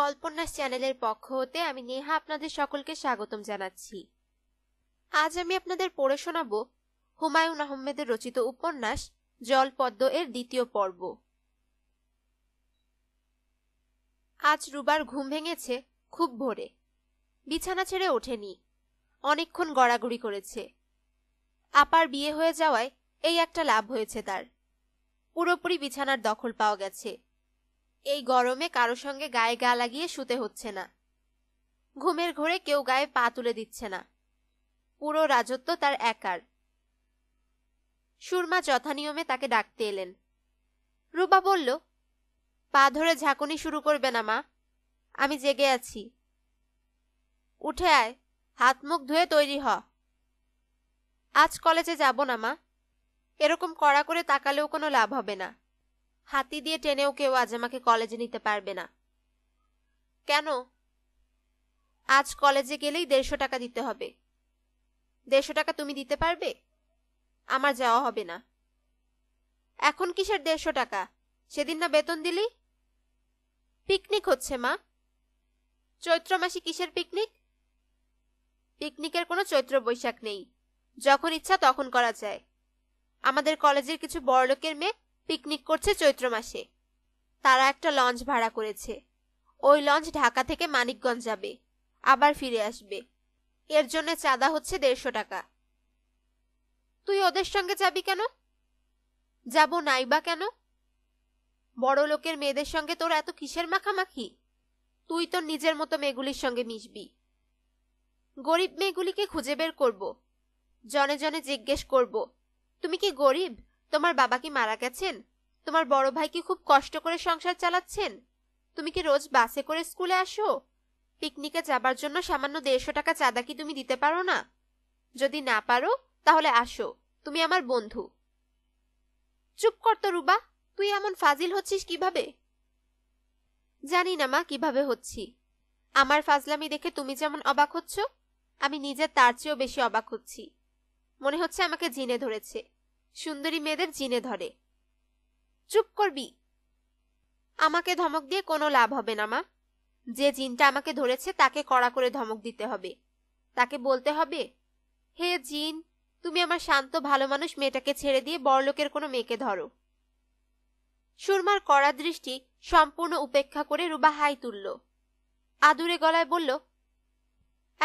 গল্পন্যাস চ্যানেলের পক্ষ হতে আমি নেহা আপনাদের সকলকে স্বাগতম জানাচ্ছি আজ আমি আপনাদের পড়ে শোনাব হুমায়ুন আহমেদের রচিত উপন্যাস জলপদ্ম এর দ্বিতীয় পর্ব আজ রুবার ঘুম ভেঙেছে খুব ভোরে বিছানা ছেড়ে ওঠেনি অনেকক্ষণ গড়াগড়ি করেছে আপার বিয়ে হয়ে যাওয়ায় এই একটা লাভ হয়েছে তার পুরোপুরি বিছানার দখল পাওয়া গেছে এই গরমে কারো সঙ্গে গায়ে গা লাগিয়ে শুতে হচ্ছে না ঘুমের ঘোরে কেউ গায়ে পা তুলে দিচ্ছে না পুরো রাজত্ব তার একার সুরমা যথানিয়মে তাকে ডাকতে এলেন রূপা বলল পা ধরে ঝাঁকুনি শুরু করবে না মা আমি জেগে আছি উঠে আয় হাত মুখ ধুয়ে তৈরি হ আজ কলেজে যাব না মা এরকম কড়া করে তাকালেও কোনো লাভ হবে না হাতি দিয়ে টেনেও কেউ আজ আমাকে কলেজে নিতে পারবে না কেন আজ কলেজে গেলেই দেড়শো টাকা দিতে হবে দেড়শো টাকা তুমি দিতে পারবে আমার যাওয়া হবে না এখন কিসের দেড়শো টাকা সেদিন না বেতন দিলি পিকনিক হচ্ছে মা চৈত্র মাসে কিসের পিকনিক পিকনিকের কোনো চৈত্র বৈশাখ নেই যখন ইচ্ছা তখন করা যায় আমাদের কলেজের কিছু বড়লোকের মেয়ে পিকনিক করছে চৈত্র মাসে তারা একটা লঞ্চ ভাড়া করেছে ওই লঞ্চ ঢাকা থেকে মানিকগঞ্জ যাবে আবার ফিরে আসবে এর জন্য চাঁদা হচ্ছে দেড়শো টাকা তুই ওদের সঙ্গে যাবি কেন যাব নাই বা কেন বড় লোকের মেয়েদের সঙ্গে তোর এত কিসের মাখামাখি তুই তো নিজের মতো মেয়েগুলির সঙ্গে মিশবি গরিব মেয়েগুলিকে খুঁজে বের করব জনে জনে জিজ্ঞেস করব তুমি কি গরিব তোমার বাবা কি মারা গেছেন তোমার বড় ভাই কি খুব কষ্ট করে সংসার চালাচ্ছেন তুমি কি রোজ বাসে করে স্কুলে আসো পিকনিকে যাবার জন্য সামান্য দেড়শো টাকা চাঁদা কি তুমি দিতে পারো না যদি না পারো তাহলে আসো তুমি আমার বন্ধু চুপ করতো রুবা তুই এমন ফাজিল হচ্ছিস কিভাবে জানি না মা কিভাবে হচ্ছি আমার ফাজলামি দেখে তুমি যেমন অবাক হচ্ছ আমি নিজে তার চেয়েও বেশি অবাক হচ্ছি মনে হচ্ছে আমাকে জিনে ধরেছে সুন্দরী মেয়েদের জিনে ধরে চুপ করবি আমাকে ধমক দিয়ে কোনো লাভ হবে না মা যে জিনটা আমাকে ধরেছে তাকে কড়া করে ধমক দিতে হবে তাকে বলতে হবে হে জিন তুমি আমার শান্ত ভালো মানুষ মেয়েটাকে ছেড়ে দিয়ে বড়লোকের কোনো মেয়েকে ধরো সুরমার কড়া দৃষ্টি সম্পূর্ণ উপেক্ষা করে রুবা হাই তুলল আদুরে গলায় বলল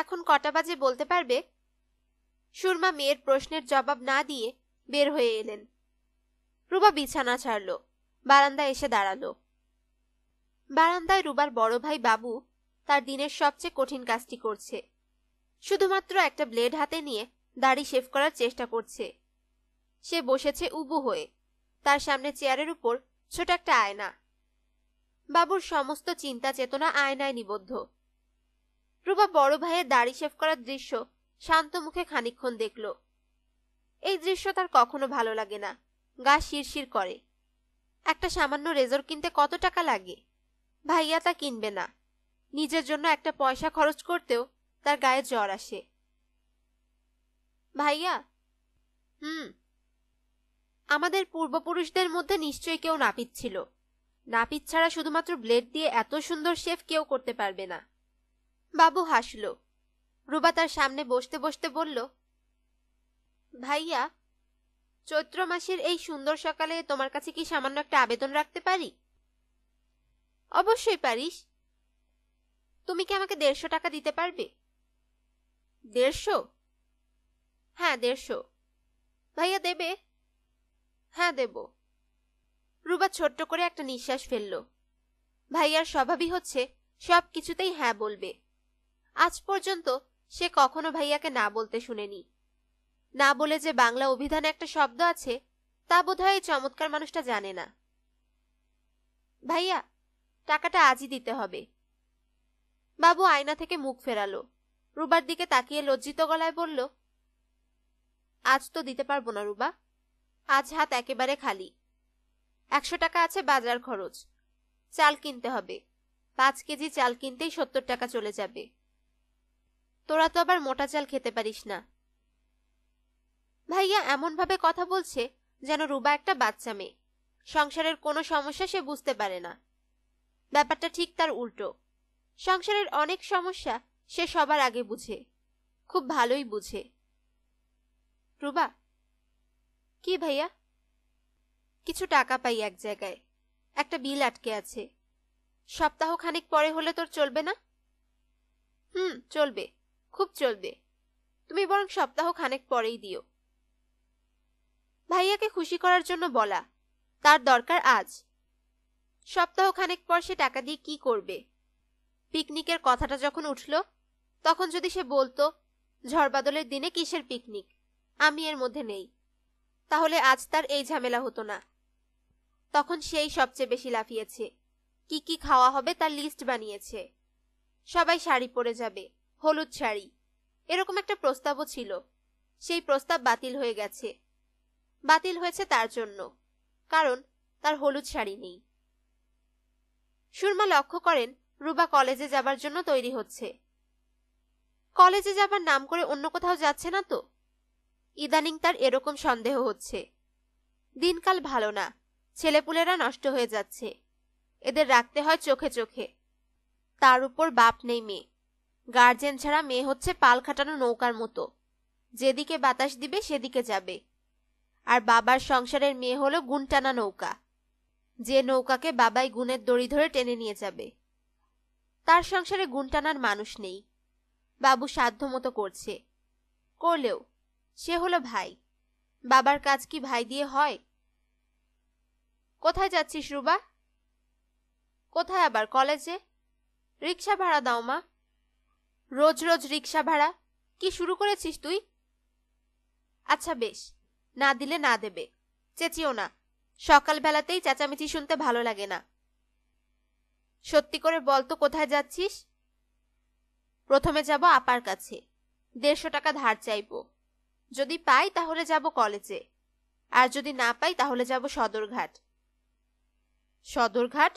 এখন কটা বাজে বলতে পারবে সুরমা মেয়ের প্রশ্নের জবাব না দিয়ে বের হয়ে এলেন রুবা বিছানা ছাড়ল বারান্দায় এসে দাঁড়ালো বারান্দায় রুবার বড় ভাই বাবু তার দিনের সবচেয়ে কঠিন কাজটি করছে শুধুমাত্র একটা ব্লেড হাতে নিয়ে দাড়ি শেভ করার চেষ্টা করছে সে বসেছে উবু হয়ে তার সামনে চেয়ারের উপর ছোট একটা আয়না বাবুর সমস্ত চিন্তা চেতনা আয়নায় নিবদ্ধ রুবা বড় ভাইয়ের দাড়ি শেভ করার দৃশ্য শান্ত মুখে খানিক্ষণ দেখল এই দৃশ্য তার কখনো ভালো লাগে না গা শিরশির করে একটা সামান্য রেজর কিনতে কত টাকা লাগে ভাইয়া তা কিনবে না নিজের জন্য একটা পয়সা খরচ করতেও তার গায়ে জ্বর আসে ভাইয়া হুম আমাদের পূর্বপুরুষদের মধ্যে নিশ্চয়ই কেউ নাপিত ছিল নাপিত ছাড়া শুধুমাত্র ব্লেড দিয়ে এত সুন্দর শেফ কেউ করতে পারবে না বাবু হাসল রুবা তার সামনে বসতে বসতে বলল ভাইয়া চৈত্র মাসের এই সুন্দর সকালে তোমার কাছে কি সামান্য একটা আবেদন রাখতে পারি অবশ্যই পারিস তুমি কি আমাকে দেড়শো টাকা দিতে পারবে দেড়শো হ্যাঁ দেড়শো ভাইয়া দেবে হ্যাঁ দেব রুবা ছোট্ট করে একটা নিঃশ্বাস ফেলল ভাইয়ার স্বভাবই হচ্ছে সব কিছুতেই হ্যাঁ বলবে আজ পর্যন্ত সে কখনো ভাইয়াকে না বলতে শুনেনি না বলে যে বাংলা অভিধানে একটা শব্দ আছে তা বোধ এই চমৎকার মানুষটা জানে না ভাইয়া টাকাটা আজই দিতে হবে বাবু আয়না থেকে মুখ ফেরালো রুবার দিকে তাকিয়ে লজ্জিত গলায় বলল আজ তো দিতে পারবো না রুবা আজ হাত একেবারে খালি একশো টাকা আছে বাজার খরচ চাল কিনতে হবে পাঁচ কেজি চাল কিনতেই সত্তর টাকা চলে যাবে তোরা তো আবার মোটা চাল খেতে পারিস না ভাইয়া এমনভাবে কথা বলছে যেন রুবা একটা বাচ্চা মেয়ে সংসারের কোনো সমস্যা সে বুঝতে পারে না ব্যাপারটা ঠিক তার উল্টো সংসারের অনেক সমস্যা সে সবার আগে বুঝে খুব ভালোই বুঝে রুবা কি ভাইয়া কিছু টাকা পাই এক জায়গায় একটা বিল আটকে আছে সপ্তাহ খানিক পরে হলে তোর চলবে না হুম চলবে খুব চলবে তুমি বরং সপ্তাহ খানেক পরেই দিও ভাইয়াকে খুশি করার জন্য বলা তার দরকার আজ সপ্তাহখানেক পর সে টাকা দিয়ে কি করবে পিকনিকের কথাটা যখন উঠল তখন যদি সে বলতো ঝড় বাদলের দিনে কিসের পিকনিক আমি এর মধ্যে নেই তাহলে আজ তার এই ঝামেলা হতো না তখন সেই সবচেয়ে বেশি লাফিয়েছে কি কি খাওয়া হবে তার লিস্ট বানিয়েছে সবাই শাড়ি পরে যাবে হলুদ শাড়ি এরকম একটা প্রস্তাবও ছিল সেই প্রস্তাব বাতিল হয়ে গেছে বাতিল হয়েছে তার জন্য কারণ তার হলুদ শাড়ি নেই সুরমা লক্ষ্য করেন রুবা কলেজে যাবার জন্য তৈরি হচ্ছে কলেজে যাবার নাম করে অন্য কোথাও যাচ্ছে না তো ইদানিং তার এরকম সন্দেহ হচ্ছে দিনকাল ভালো না ছেলেপুলেরা নষ্ট হয়ে যাচ্ছে এদের রাখতে হয় চোখে চোখে তার উপর বাপ নেই মেয়ে গার্জেন ছাড়া মেয়ে হচ্ছে পাল খাটানো নৌকার মতো যেদিকে বাতাস দিবে সেদিকে যাবে আর বাবার সংসারের মেয়ে হলো গুনটানা নৌকা যে নৌকাকে বাবাই গুণের দড়ি ধরে টেনে নিয়ে যাবে তার সংসারে গুনটানার মানুষ নেই বাবু সাধ্য মতো করছে করলেও সে হলো ভাই বাবার কাজ কি ভাই দিয়ে হয় কোথায় যাচ্ছিস রুবা কোথায় আবার কলেজে রিক্সা ভাড়া দাও মা রোজ রোজ রিক্সা ভাড়া কি শুরু করেছিস তুই আচ্ছা বেশ না দিলে না দেবে চেঁচিও না সকালবেলাতেই চেঁচামেচি শুনতে ভালো লাগে না সত্যি করে বল তো কোথায় যাচ্ছিস প্রথমে যাব আপার কাছে দেড়শো টাকা ধার চাইব যদি পাই তাহলে যাব কলেজে আর যদি না পাই তাহলে যাব সদরঘাট সদরঘাট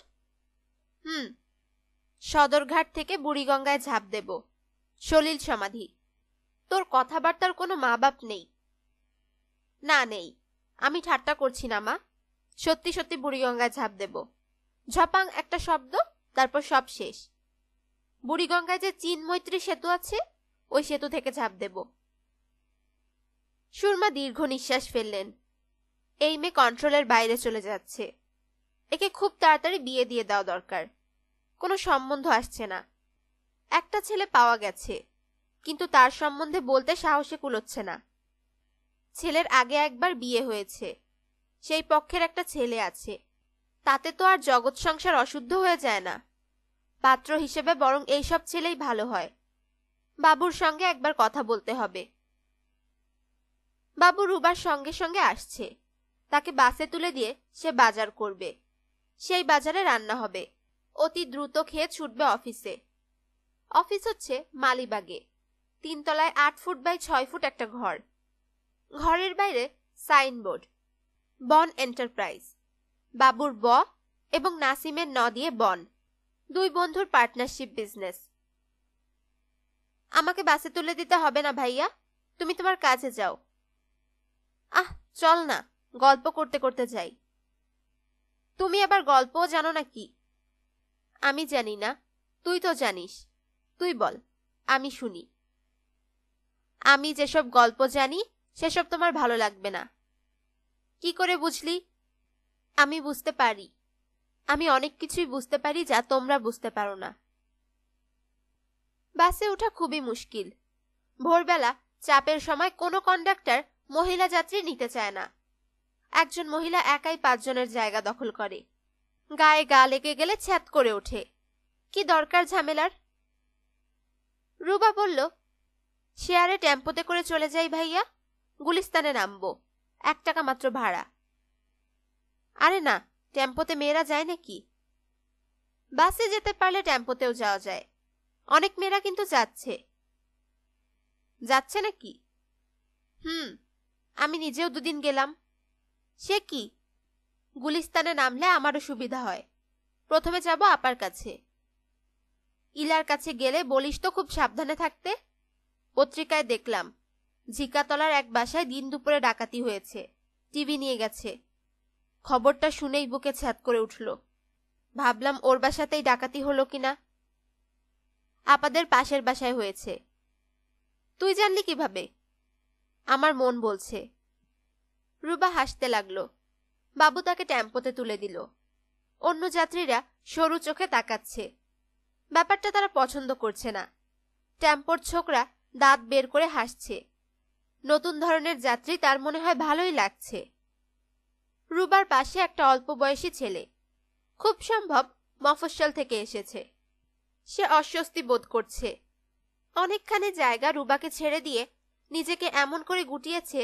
হুম সদরঘাট থেকে বুড়িগঙ্গায় ঝাঁপ দেব সলিল সমাধি তোর কথাবার্তার কোনো মা বাপ নেই না নেই আমি ঠাট্টা করছি না মা সত্যি সত্যি বুড়িগঙ্গায় ঝাঁপ দেব ঝপাং একটা শব্দ তারপর সব শেষ বুড়িগঙ্গায় যে চীন মৈত্রী সেতু আছে ওই সেতু থেকে ঝাঁপ দেব সুরমা দীর্ঘ নিঃশ্বাস ফেললেন এই মেয়ে কন্ট্রোলের বাইরে চলে যাচ্ছে একে খুব তাড়াতাড়ি বিয়ে দিয়ে দেওয়া দরকার কোনো সম্বন্ধ আসছে না একটা ছেলে পাওয়া গেছে কিন্তু তার সম্বন্ধে বলতে সাহসে কুলোচ্ছে না ছেলের আগে একবার বিয়ে হয়েছে সেই পক্ষের একটা ছেলে আছে তাতে তো আর জগৎ সংসার অশুদ্ধ হয়ে যায় না পাত্র হিসেবে বরং এইসব ছেলেই ভালো হয় বাবুর সঙ্গে একবার কথা বলতে হবে বাবু রুবার সঙ্গে সঙ্গে আসছে তাকে বাসে তুলে দিয়ে সে বাজার করবে সেই বাজারে রান্না হবে অতি দ্রুত খেয়ে ছুটবে অফিসে অফিস হচ্ছে মালিবাগে তিনতলায় আট ফুট বাই ছয় ফুট একটা ঘর ঘরের বাইরে সাইনবোর্ড বন এন্টারপ্রাইজ বাবুর ব এবং নাসিমের ন দিয়ে বন দুই বন্ধুর পার্টনারশিপ বিজনেস আমাকে বাসে তুলে দিতে হবে না ভাইয়া তুমি তোমার কাজে যাও আহ চল না গল্প করতে করতে যাই তুমি আবার গল্পও জানো না কি আমি জানি না তুই তো জানিস তুই বল আমি শুনি আমি যেসব গল্প জানি সেসব তোমার ভালো লাগবে না কি করে বুঝলি আমি বুঝতে পারি আমি অনেক কিছুই বুঝতে পারি যা তোমরা বুঝতে পারো না বাসে ওঠা খুবই মুশকিল ভোরবেলা চাপের সময় কোনো কন্ডাক্টর মহিলা যাত্রী নিতে চায় না একজন মহিলা একাই পাঁচজনের জায়গা দখল করে গায়ে গা লেগে গেলে ছ্যাত করে ওঠে কি দরকার ঝামেলার রুবা বলল শেয়ারে টেম্পোতে করে চলে যাই ভাইয়া গুলিস্তানে নামবো এক টাকা মাত্র ভাড়া আরে না টেম্পোতে মেয়েরা যায় নাকি বাসে যেতে পারলে টেম্পোতেও যাওয়া যায় অনেক মেয়েরা কিন্তু যাচ্ছে যাচ্ছে নাকি হুম আমি নিজেও দুদিন গেলাম সে কি গুলিস্তানে নামলে আমারও সুবিধা হয় প্রথমে যাব আপার কাছে ইলার কাছে গেলে বলিস তো খুব সাবধানে থাকতে পত্রিকায় দেখলাম ঝিকাতলার এক বাসায় দিন দুপুরে ডাকাতি হয়েছে টিভি নিয়ে গেছে খবরটা শুনেই বুকে ছ্যাত করে উঠল ভাবলাম ওর বাসাতেই ডাকাতি হলো কিনা আপাদের পাশের বাসায় হয়েছে তুই জানলি কিভাবে আমার মন বলছে রুবা হাসতে লাগলো বাবু তাকে ট্যাম্পোতে তুলে দিল অন্য যাত্রীরা সরু চোখে তাকাচ্ছে ব্যাপারটা তারা পছন্দ করছে না ট্যাম্পোর ছোকরা দাঁত বের করে হাসছে নতুন ধরনের যাত্রী তার মনে হয় ভালোই লাগছে রুবার পাশে একটা অল্প বয়সী ছেলে খুব সম্ভব মফস্বল থেকে এসেছে সে অস্বস্তি বোধ করছে অনেকখানি জায়গা রুবাকে ছেড়ে দিয়ে নিজেকে এমন করে গুটিয়েছে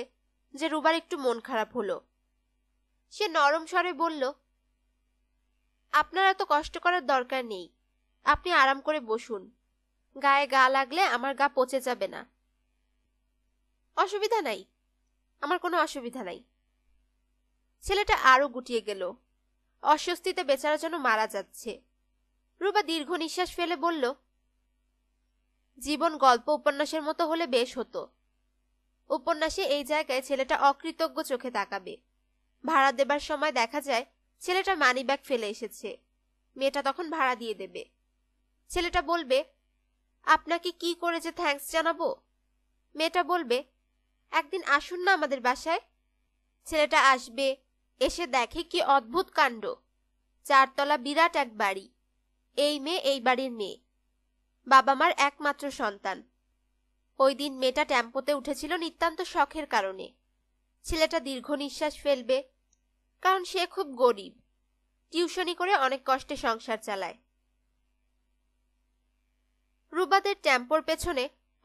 যে রুবার একটু মন খারাপ হলো সে নরম স্বরে বলল আপনার এত কষ্ট করার দরকার নেই আপনি আরাম করে বসুন গায়ে গা লাগলে আমার গা পচে যাবে না অসুবিধা নাই আমার কোনো অসুবিধা নাই ছেলেটা আরও গুটিয়ে গেল অস্বস্তিতে বেচারা যেন মারা যাচ্ছে রুবা দীর্ঘ নিঃশ্বাস ফেলে বলল জীবন গল্প উপন্যাসের মতো হলে বেশ হতো উপন্যাসে এই জায়গায় ছেলেটা অকৃতজ্ঞ চোখে তাকাবে ভাড়া দেবার সময় দেখা যায় ছেলেটা মানি ব্যাগ ফেলে এসেছে মেয়েটা তখন ভাড়া দিয়ে দেবে ছেলেটা বলবে আপনাকে কি করে যে থ্যাংকস জানাবো মেয়েটা বলবে একদিন আসুন না আমাদের বাসায় ছেলেটা আসবে এসে দেখে কি অদ্ভুত কাণ্ড চারতলা বিরাট এক বাড়ি এই মেয়ে এই বাড়ির মেয়ে বাবা মার একমাত্র সন্তান ওই দিন মেয়েটা ট্যাম্পোতে উঠেছিল নিতান্ত শখের কারণে ছেলেটা দীর্ঘ নিঃশ্বাস ফেলবে কারণ সে খুব গরিব টিউশনি করে অনেক কষ্টে সংসার চালায় রুবাদের ট্যাম্পোর পেছনে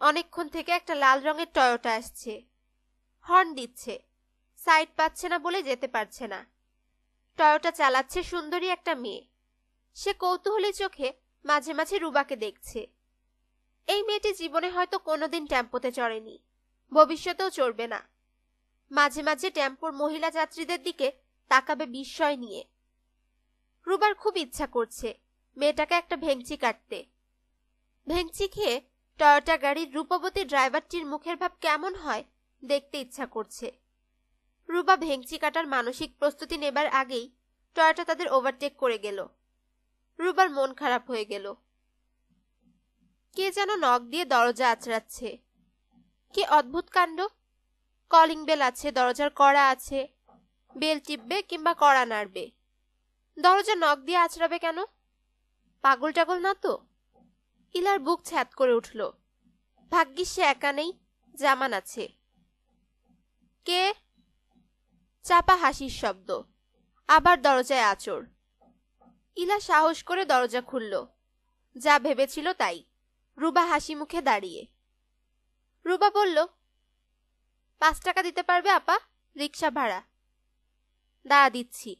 অনেকক্ষণ থেকে একটা লাল রঙের টয়োটা আসছে হর্ন দিচ্ছে সাইড পাচ্ছে না বলে যেতে পারছে না টয়োটা চালাচ্ছে সুন্দরী একটা মেয়ে সে কৌতূহলী চোখে মাঝে মাঝে রুবাকে দেখছে এই মেয়েটি জীবনে হয়তো কোনোদিন টেম্পোতে চড়েনি ভবিষ্যতেও চড়বে না মাঝে মাঝে টেম্পোর মহিলা যাত্রীদের দিকে তাকাবে বিস্ময় নিয়ে রুবার খুব ইচ্ছা করছে মেয়েটাকে একটা ভেংচি কাটতে ভেংচি খেয়ে টয়োটা গাড়ির রূপবতী ড্রাইভারটির মুখের ভাব কেমন হয় দেখতে ইচ্ছা করছে রুবা ভেংচি কাটার মানসিক প্রস্তুতি নেবার আগেই টয়টা তাদের ওভারটেক করে গেল রুবার মন খারাপ হয়ে গেল কে যেন নখ দিয়ে দরজা আচড়াচ্ছে কি অদ্ভুত কাণ্ড কলিং বেল আছে দরজার কড়া আছে বেল টিপবে কিংবা কড়া নাড়বে দরজা নখ দিয়ে আচড়াবে কেন পাগল টাগল না তো ইলার বুক ছ্যাত করে উঠল ভাগ্যিস সে একা নেই জামান আছে কে চাপা হাসির শব্দ আবার দরজায় আচর ইলা সাহস করে দরজা খুলল যা ভেবেছিল তাই রুবা হাসি মুখে দাঁড়িয়ে রুবা বলল পাঁচ টাকা দিতে পারবে আপা রিক্সা ভাড়া দাঁড়া দিচ্ছি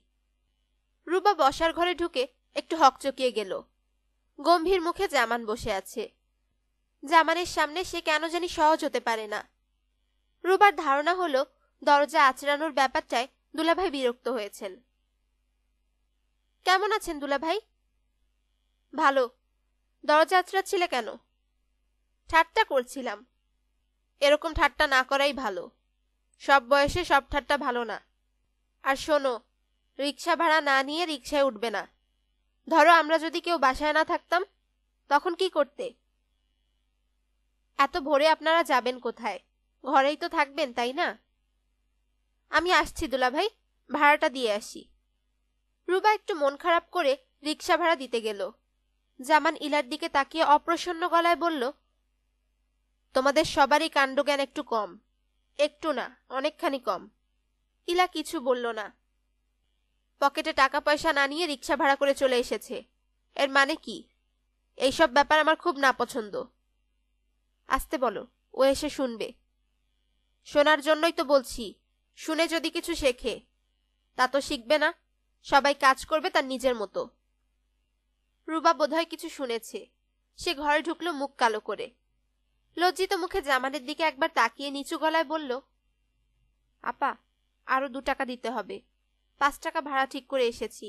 রুবা বসার ঘরে ঢুকে একটু হকচকিয়ে গেল গম্ভীর মুখে জামান বসে আছে জামানের সামনে সে কেন জানি সহজ হতে পারে না রুবার ধারণা হলো দরজা আচড়ানোর ব্যাপারটায় দুলাভাই বিরক্ত হয়েছেন কেমন আছেন দুলাভাই ভালো দরজা আচড়াচ্ছিলে কেন ঠাট্টা করছিলাম এরকম ঠাট্টা না করাই ভালো সব বয়সে সব ঠাট্টা ভালো না আর শোনো রিক্সা ভাড়া না নিয়ে রিক্সায় উঠবে না ধরো আমরা যদি কেউ বাসায় না থাকতাম তখন কি করতে এত ভোরে আপনারা যাবেন কোথায় ঘরেই তো থাকবেন তাই না আমি আসছি দুলাভাই ভাড়াটা দিয়ে আসি রুবা একটু মন খারাপ করে রিক্সা ভাড়া দিতে গেল জামান ইলার দিকে তাকিয়ে অপ্রসন্ন গলায় বলল তোমাদের সবারই কাণ্ডজ্ঞান একটু কম একটু না অনেকখানি কম ইলা কিছু বলল না পকেটে টাকা পয়সা না নিয়ে রিক্সা ভাড়া করে চলে এসেছে এর মানে কি এইসব ব্যাপার আমার খুব না পছন্দ আসতে বলো ও এসে শুনবে শোনার জন্যই তো বলছি শুনে যদি কিছু শেখে তা তো শিখবে না সবাই কাজ করবে তার নিজের মতো রুবা বোধহয় কিছু শুনেছে সে ঘরে ঢুকলো মুখ কালো করে লজ্জিত মুখে জামানের দিকে একবার তাকিয়ে নিচু গলায় বলল আপা আরো দু টাকা দিতে হবে পাঁচ টাকা ভাড়া ঠিক করে এসেছি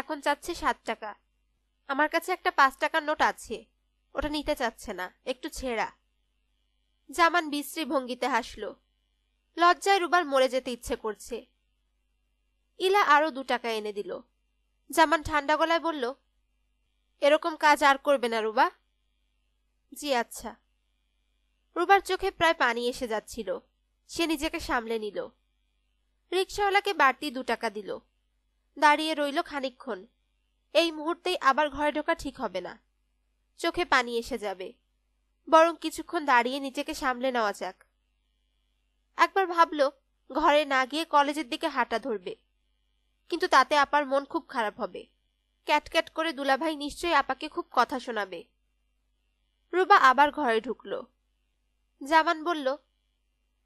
এখন চাচ্ছে সাত টাকা আমার কাছে একটা পাঁচ টাকার নোট আছে ওটা নিতে চাচ্ছে না একটু ছেঁড়া জামান বিশ্রী ভঙ্গিতে হাসল লজ্জায় রুবার মরে যেতে ইচ্ছে করছে ইলা আরও দু টাকা এনে দিল জামান ঠান্ডা গলায় বলল এরকম কাজ আর করবে না রুবা জি আচ্ছা রুবার চোখে প্রায় পানি এসে যাচ্ছিল সে নিজেকে সামলে নিল রিক্সাওয়ালাকে বাড়তি দু টাকা দিল দাঁড়িয়ে রইল খানিক্ষণ এই মুহূর্তেই আবার ঘরে ঢোকা ঠিক হবে না চোখে পানি এসে যাবে বরং কিছুক্ষণ দাঁড়িয়ে নিজেকে সামলে নেওয়া যাক একবার ভাবল ঘরে না গিয়ে কলেজের দিকে হাঁটা ধরবে কিন্তু তাতে আপার মন খুব খারাপ হবে ক্যাটক্যাট করে দুলাভাই নিশ্চয়ই আপাকে খুব কথা শোনাবে রুবা আবার ঘরে ঢুকল জামান বলল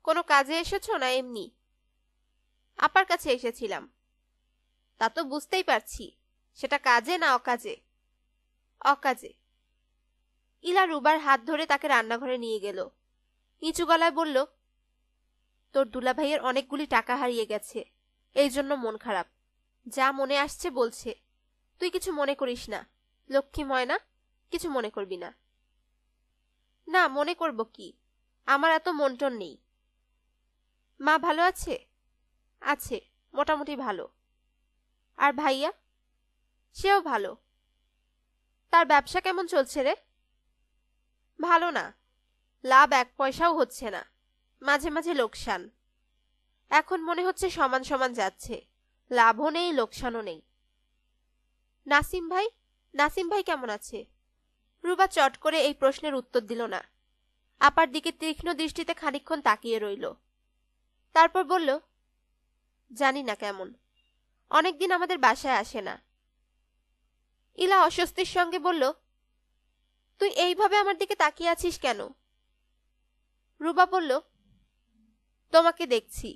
কোনো কাজে এসেছো না এমনি আপার কাছে এসেছিলাম তা তো বুঝতেই পারছি সেটা কাজে না অকাজে অকাজে ইলা রুবার হাত ধরে তাকে রান্নাঘরে নিয়ে গেল নিচু গলায় বলল তোর দুলাভাইয়ের অনেকগুলি টাকা হারিয়ে গেছে এই জন্য মন খারাপ যা মনে আসছে বলছে তুই কিছু মনে করিস না লক্ষ্মী ময়না কিছু মনে করবি না না মনে করব কি আমার এত মন্টন নেই মা ভালো আছে আছে মোটামুটি ভালো আর ভাইয়া সেও ভালো তার ব্যবসা কেমন চলছে রে ভালো না লাভ এক পয়সাও হচ্ছে না মাঝে মাঝে লোকসান এখন মনে হচ্ছে সমান সমান যাচ্ছে লাভও নেই লোকসানও নেই নাসিম ভাই নাসিম ভাই কেমন আছে রুবা চট করে এই প্রশ্নের উত্তর দিল না আপার দিকে তীক্ষ্ণ দৃষ্টিতে খানিক্ষণ তাকিয়ে রইল তারপর বলল জানি না কেমন অনেকদিন আমাদের বাসায় আসে না ইলা অস্বস্তির সঙ্গে বলল তুই এইভাবে আমার দিকে তাকিয়ে আছিস কেন রুবা বলল তোমাকে দেখছি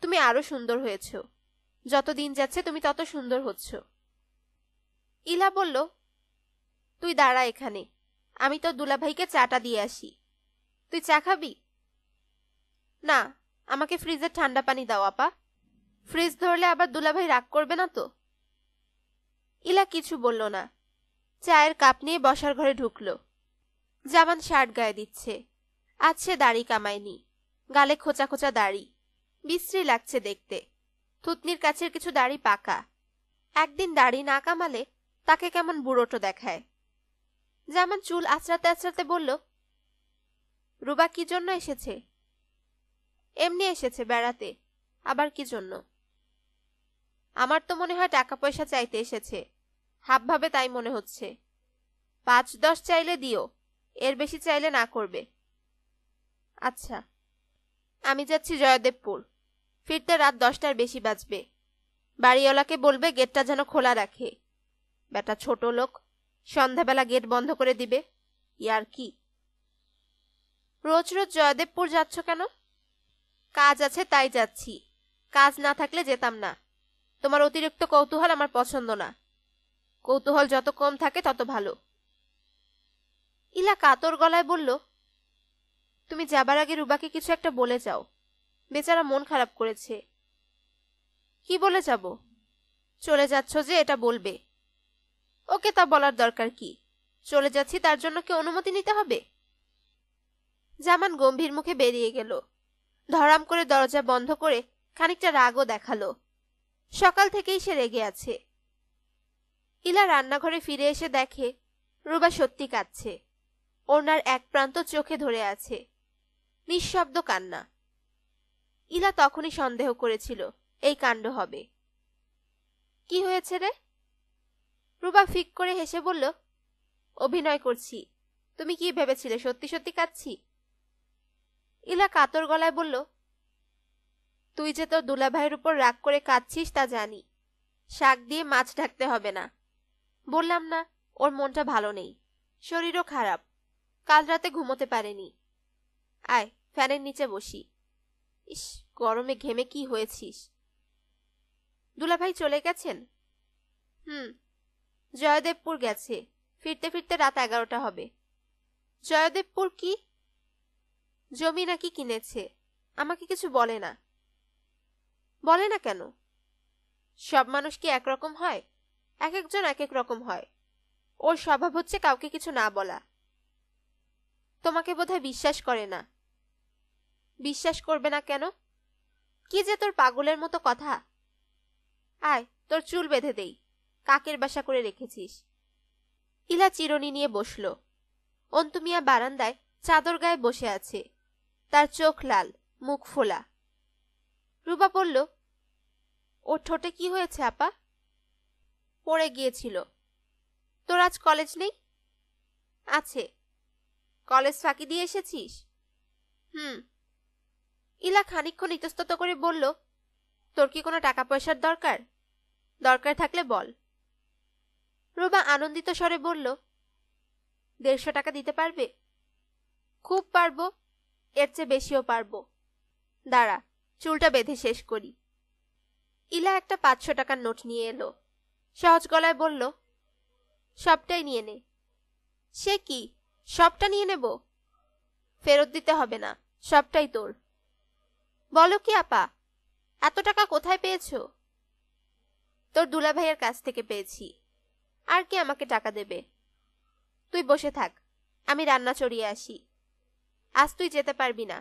তুমি আরো সুন্দর হয়েছ যত দিন যাচ্ছে তুমি তত সুন্দর হচ্ছ ইলা বলল তুই দাঁড়া এখানে আমি তো দুলাভাইকে চাটা দিয়ে আসি তুই চা খাবি না আমাকে ফ্রিজে ঠান্ডা পানি দাও আপা ফ্রিজ ধরলে আবার দুলাভাই রাগ করবে না তো ইলা কিছু বলল না চায়ের কাপ নিয়ে বসার ঘরে ঢুকল জামান শার্ট গায়ে দিচ্ছে আজ সে দাড়ি কামায়নি গালে খোঁচা খোঁচা দাড়ি বিশ্রী লাগছে দেখতে থুতনির কাছের কিছু দাড়ি পাকা একদিন দাড়ি না কামালে তাকে কেমন বুড়োটো দেখায় জামান চুল আচড়াতে আচড়াতে বলল রুবা কি জন্য এসেছে এমনি এসেছে বেড়াতে আবার কি জন্য আমার তো মনে হয় টাকা পয়সা চাইতে এসেছে হাবভাবে তাই মনে হচ্ছে পাঁচ দশ চাইলে দিও এর বেশি চাইলে না করবে আচ্ছা আমি যাচ্ছি জয়দেবপুর ফিরতে রাত দশটার বেশি বাজবে বাড়িওয়ালাকে বলবে গেটটা যেন খোলা রাখে বেটা ছোট লোক সন্ধ্যাবেলা গেট বন্ধ করে দিবে ইয়ার কি রোজ রোজ জয়দেবপুর যাচ্ছ কেন কাজ আছে তাই যাচ্ছি কাজ না থাকলে যেতাম না তোমার অতিরিক্ত কৌতূহল আমার পছন্দ না কৌতূহল যত কম থাকে তত ভালো ইলা কাতর গলায় বলল তুমি যাবার আগে রুবাকে কিছু একটা বলে যাও বেচারা মন খারাপ করেছে কি বলে যাব চলে যাচ্ছ যে এটা বলবে ওকে তা বলার দরকার কি চলে যাচ্ছি তার জন্য কি অনুমতি নিতে হবে জামান গম্ভীর মুখে বেরিয়ে গেল ধরাম করে দরজা বন্ধ করে খানিকটা রাগও দেখালো সকাল থেকেই সে রেগে আছে ইলা রান্নাঘরে ফিরে এসে দেখে রুবা সত্যি কাঁদছে ওনার এক প্রান্ত চোখে ধরে আছে নিঃশব্দ কান্না ইলা তখনই সন্দেহ করেছিল এই কাণ্ড হবে কি হয়েছে রে রুবা ফিক করে হেসে বলল অভিনয় করছি তুমি কি ভেবেছিলে সত্যি সত্যি কাঁদছি ইলা কাতর গলায় বলল তুই যে তোর দুলাভাইয়ের উপর রাগ করে কাঁদছিস তা জানি শাক দিয়ে মাছ ঢাকতে হবে না বললাম না ওর মনটা ভালো নেই শরীরও খারাপ কাল রাতে ঘুমোতে পারেনি আয় ফ্যানের নিচে বসি ইস গরমে ঘেমে কি হয়েছিস দুলাভাই চলে গেছেন হুম জয়দেবপুর গেছে ফিরতে ফিরতে রাত এগারোটা হবে জয়দেবপুর কি জমি নাকি কিনেছে আমাকে কিছু বলে না বলে না কেন সব মানুষ কি একরকম হয় এক একজন এক এক রকম হয় ওর স্বভাব হচ্ছে কাউকে কিছু না বলা তোমাকে বোধহয় বিশ্বাস করে না বিশ্বাস করবে না কেন কি যে তোর পাগলের মতো কথা আয় তোর চুল বেঁধে দেই কাকের বাসা করে রেখেছিস ইলা চিরনি নিয়ে বসল অন্তুমিয়া বারান্দায় চাদর গায়ে বসে আছে তার চোখ লাল মুখ ফোলা রুবা বলল ওর ঠোঁটে কি হয়েছে আপা পড়ে গিয়েছিল তোর আজ কলেজ নেই আছে কলেজ ফাঁকি দিয়ে এসেছিস হুম ইলা খানিক্ষণ ইতস্তত করে বলল তোর কি কোনো টাকা পয়সার দরকার দরকার থাকলে বল রোবা আনন্দিত স্বরে বলল দেড়শো টাকা দিতে পারবে খুব পারবো এর চেয়ে বেশিও পারবো দাঁড়া চুলটা বেঁধে শেষ করি ইলা একটা পাঁচশো টাকার নোট নিয়ে এলো সহজ গলায় বলল সবটাই নিয়ে নে সে কি সবটা নিয়ে নেব ফেরত দিতে হবে না সবটাই তোর বলো কি আপা এত টাকা কোথায় পেয়েছ তোর দুলা ভাইয়ের কাছ থেকে পেয়েছি আর কে আমাকে টাকা দেবে তুই বসে থাক আমি রান্না চড়িয়ে আসি আজ তুই যেতে পারবি না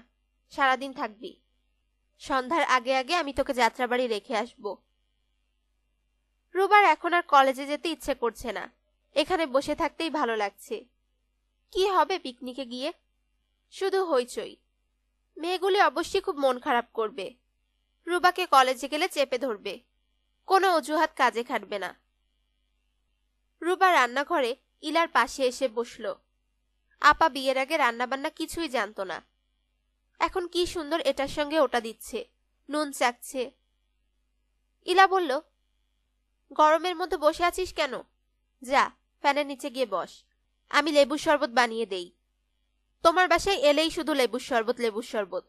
সারাদিন থাকবি সন্ধ্যার আগে আগে আমি তোকে যাত্রাবাড়ি রেখে আসবো রুবার এখন আর কলেজে যেতে ইচ্ছে করছে না এখানে বসে থাকতেই ভালো লাগছে কি হবে পিকনিকে গিয়ে শুধু হইচই মেয়েগুলি অবশ্যই খুব মন খারাপ করবে রুবাকে কলেজে গেলে চেপে ধরবে কোনো অজুহাত কাজে খাটবে না রুবা রান্নাঘরে ইলার পাশে এসে বসল আপা বিয়ের আগে রান্নাবান্না কিছুই জানত না এখন কি সুন্দর এটার সঙ্গে ওটা দিচ্ছে নুন চাকছে ইলা বলল গরমের মধ্যে বসে আছিস কেন যা ফ্যানের নিচে গিয়ে বস আমি লেবুর শরবত বানিয়ে দেই তোমার বাসায় এলেই শুধু লেবুর শরবত লেবুর শরবত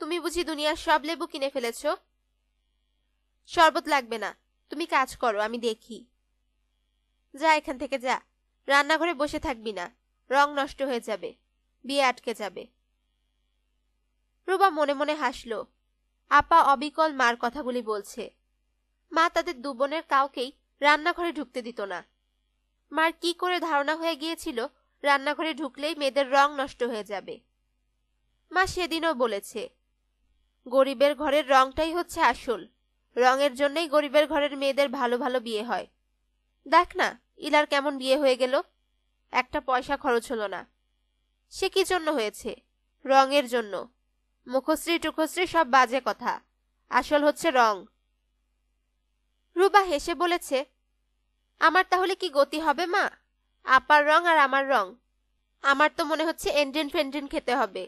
তুমি বুঝি দুনিয়ার সব লেবু কিনে ফেলেছ শরবত লাগবে না তুমি কাজ করো আমি দেখি যা এখান থেকে যা রান্নাঘরে বসে থাকবি না রং নষ্ট হয়ে যাবে বিয়ে আটকে যাবে রুবা মনে মনে হাসল আপা অবিকল মার কথাগুলি বলছে মা তাদের বোনের কাউকেই রান্নাঘরে ঢুকতে দিত না মার কি করে ধারণা হয়ে গিয়েছিল রান্নাঘরে ঢুকলেই মেয়েদের রং নষ্ট হয়ে যাবে মা সেদিনও বলেছে গরিবের ঘরের রংটাই হচ্ছে আসল রঙের জন্যই গরিবের ঘরের মেয়েদের ভালো ভালো বিয়ে হয় দেখ না ইলার কেমন বিয়ে হয়ে গেল একটা পয়সা খরচ হলো না সে কি জন্য হয়েছে রঙের জন্য মুখশ্রী টুখশ্রী সব বাজে কথা আসল হচ্ছে রং রুবা হেসে বলেছে আমার তাহলে কি গতি হবে মা আপার রং আর আমার রং আমার তো মনে হচ্ছে এন্ড্রিন ফেন্ড্রিন খেতে হবে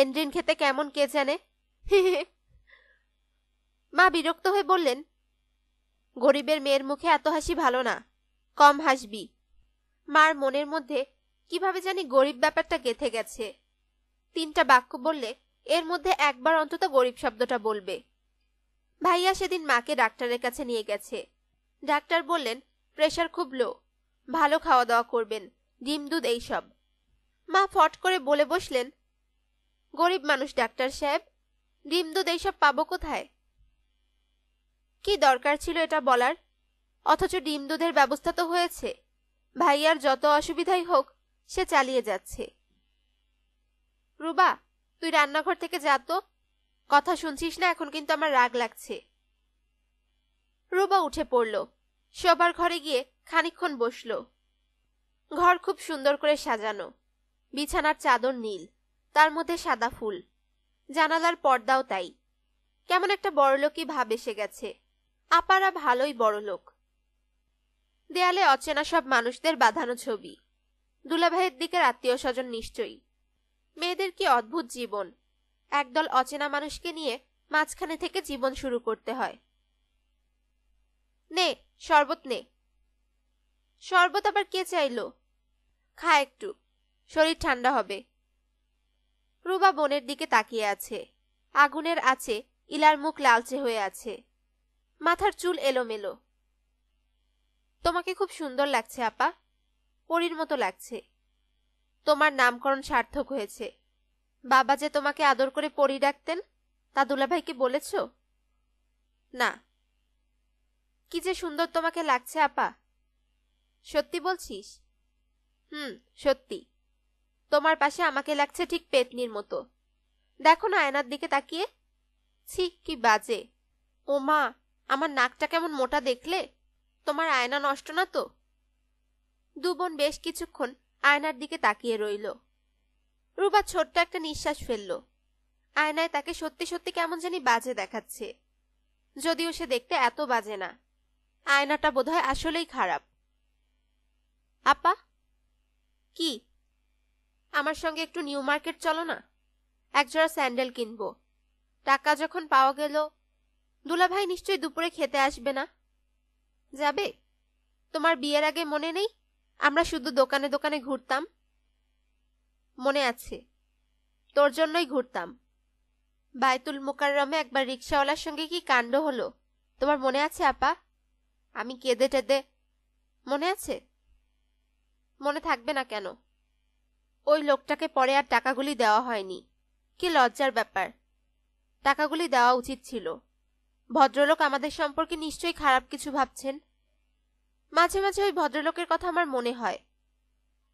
এন্ড্রিন খেতে কেমন কে জানে মা বিরক্ত হয়ে বললেন গরিবের মেয়ের মুখে এত হাসি ভালো না কম হাসবি মার মনের মধ্যে কিভাবে জানি গরিব ব্যাপারটা গেথে গেছে তিনটা বাক্য বললে এর মধ্যে একবার অন্তত গরিব শব্দটা বলবে ভাইয়া সেদিন মাকে ডাক্তারের কাছে নিয়ে গেছে ডাক্তার বললেন প্রেশার খুব লো ভালো খাওয়া দাওয়া করবেন ডিম দুধ এইসব মা ফট করে বলে বসলেন গরিব মানুষ ডাক্তার সাহেব ডিম দুধ এইসব পাবো কোথায় কি দরকার ছিল এটা বলার অথচ ডিম দুধের ব্যবস্থা তো হয়েছে ভাইয়ার যত অসুবিধাই হোক সে চালিয়ে যাচ্ছে রুবা তুই রান্নাঘর থেকে যা তো কথা শুনছিস না এখন কিন্তু আমার রাগ লাগছে রুবা উঠে পড়ল সবার ঘরে গিয়ে খানিক্ষণ বসল ঘর খুব সুন্দর করে সাজানো বিছানার চাদর নীল তার মধ্যে সাদা ফুল জানালার পর্দাও তাই কেমন একটা বড়লোকই ভাব এসে গেছে আপারা ভালোই বড়লোক দেয়ালে অচেনা সব মানুষদের বাঁধানো ছবি দুলাভাইয়ের দিকের আত্মীয় স্বজন নিশ্চয়ই মেয়েদের কি অদ্ভুত জীবন একদল অচেনা মানুষকে নিয়ে মাঝখানে থেকে জীবন শুরু করতে হয় নে শরবত নে শরবত আবার কে চাইল খা একটু শরীর ঠান্ডা হবে রুবা বোনের দিকে তাকিয়ে আছে আগুনের আছে ইলার মুখ লালচে হয়ে আছে মাথার চুল এলোমেলো তোমাকে খুব সুন্দর লাগছে আপা পরীর মতো লাগছে তোমার নামকরণ সার্থক হয়েছে বাবা যে তোমাকে আদর করে পড়ি ডাকতেন তা দুলাভাইকে বলেছ না কি যে সুন্দর তোমাকে লাগছে আপা সত্যি বলছিস হুম সত্যি তোমার পাশে আমাকে লাগছে ঠিক পেতনির মতো দেখো না আয়নার দিকে তাকিয়ে ছি কি বাজে ও মা আমার নাকটা কেমন মোটা দেখলে তোমার আয়না নষ্ট না তো দুবন বেশ কিছুক্ষণ আয়নার দিকে তাকিয়ে রইল রুবা ছোট্ট একটা নিঃশ্বাস ফেলল আয়নায় তাকে সত্যি সত্যি কেমন জানি বাজে দেখাচ্ছে যদিও সে দেখতে এত বাজে না আয়নাটা বোধহয় আসলেই খারাপ আপা কি আমার সঙ্গে একটু নিউ মার্কেট চলো না একজোড়া স্যান্ডেল কিনবো টাকা যখন পাওয়া গেল দুলাভাই নিশ্চয়ই দুপুরে খেতে আসবে না যাবে তোমার বিয়ের আগে মনে নেই আমরা শুধু দোকানে দোকানে ঘুরতাম মনে আছে তোর জন্যই ঘুরতাম বায়তুল মোকাররমে একবার রিক্সাওয়ালার সঙ্গে কি কাণ্ড হলো তোমার মনে আছে আপা আমি কেঁদে টেদে মনে আছে মনে থাকবে না কেন ওই লোকটাকে পরে আর টাকাগুলি দেওয়া হয়নি কি লজ্জার ব্যাপার টাকাগুলি দেওয়া উচিত ছিল ভদ্রলোক আমাদের সম্পর্কে নিশ্চয়ই খারাপ কিছু ভাবছেন মাঝে মাঝে ওই ভদ্রলোকের কথা আমার মনে হয়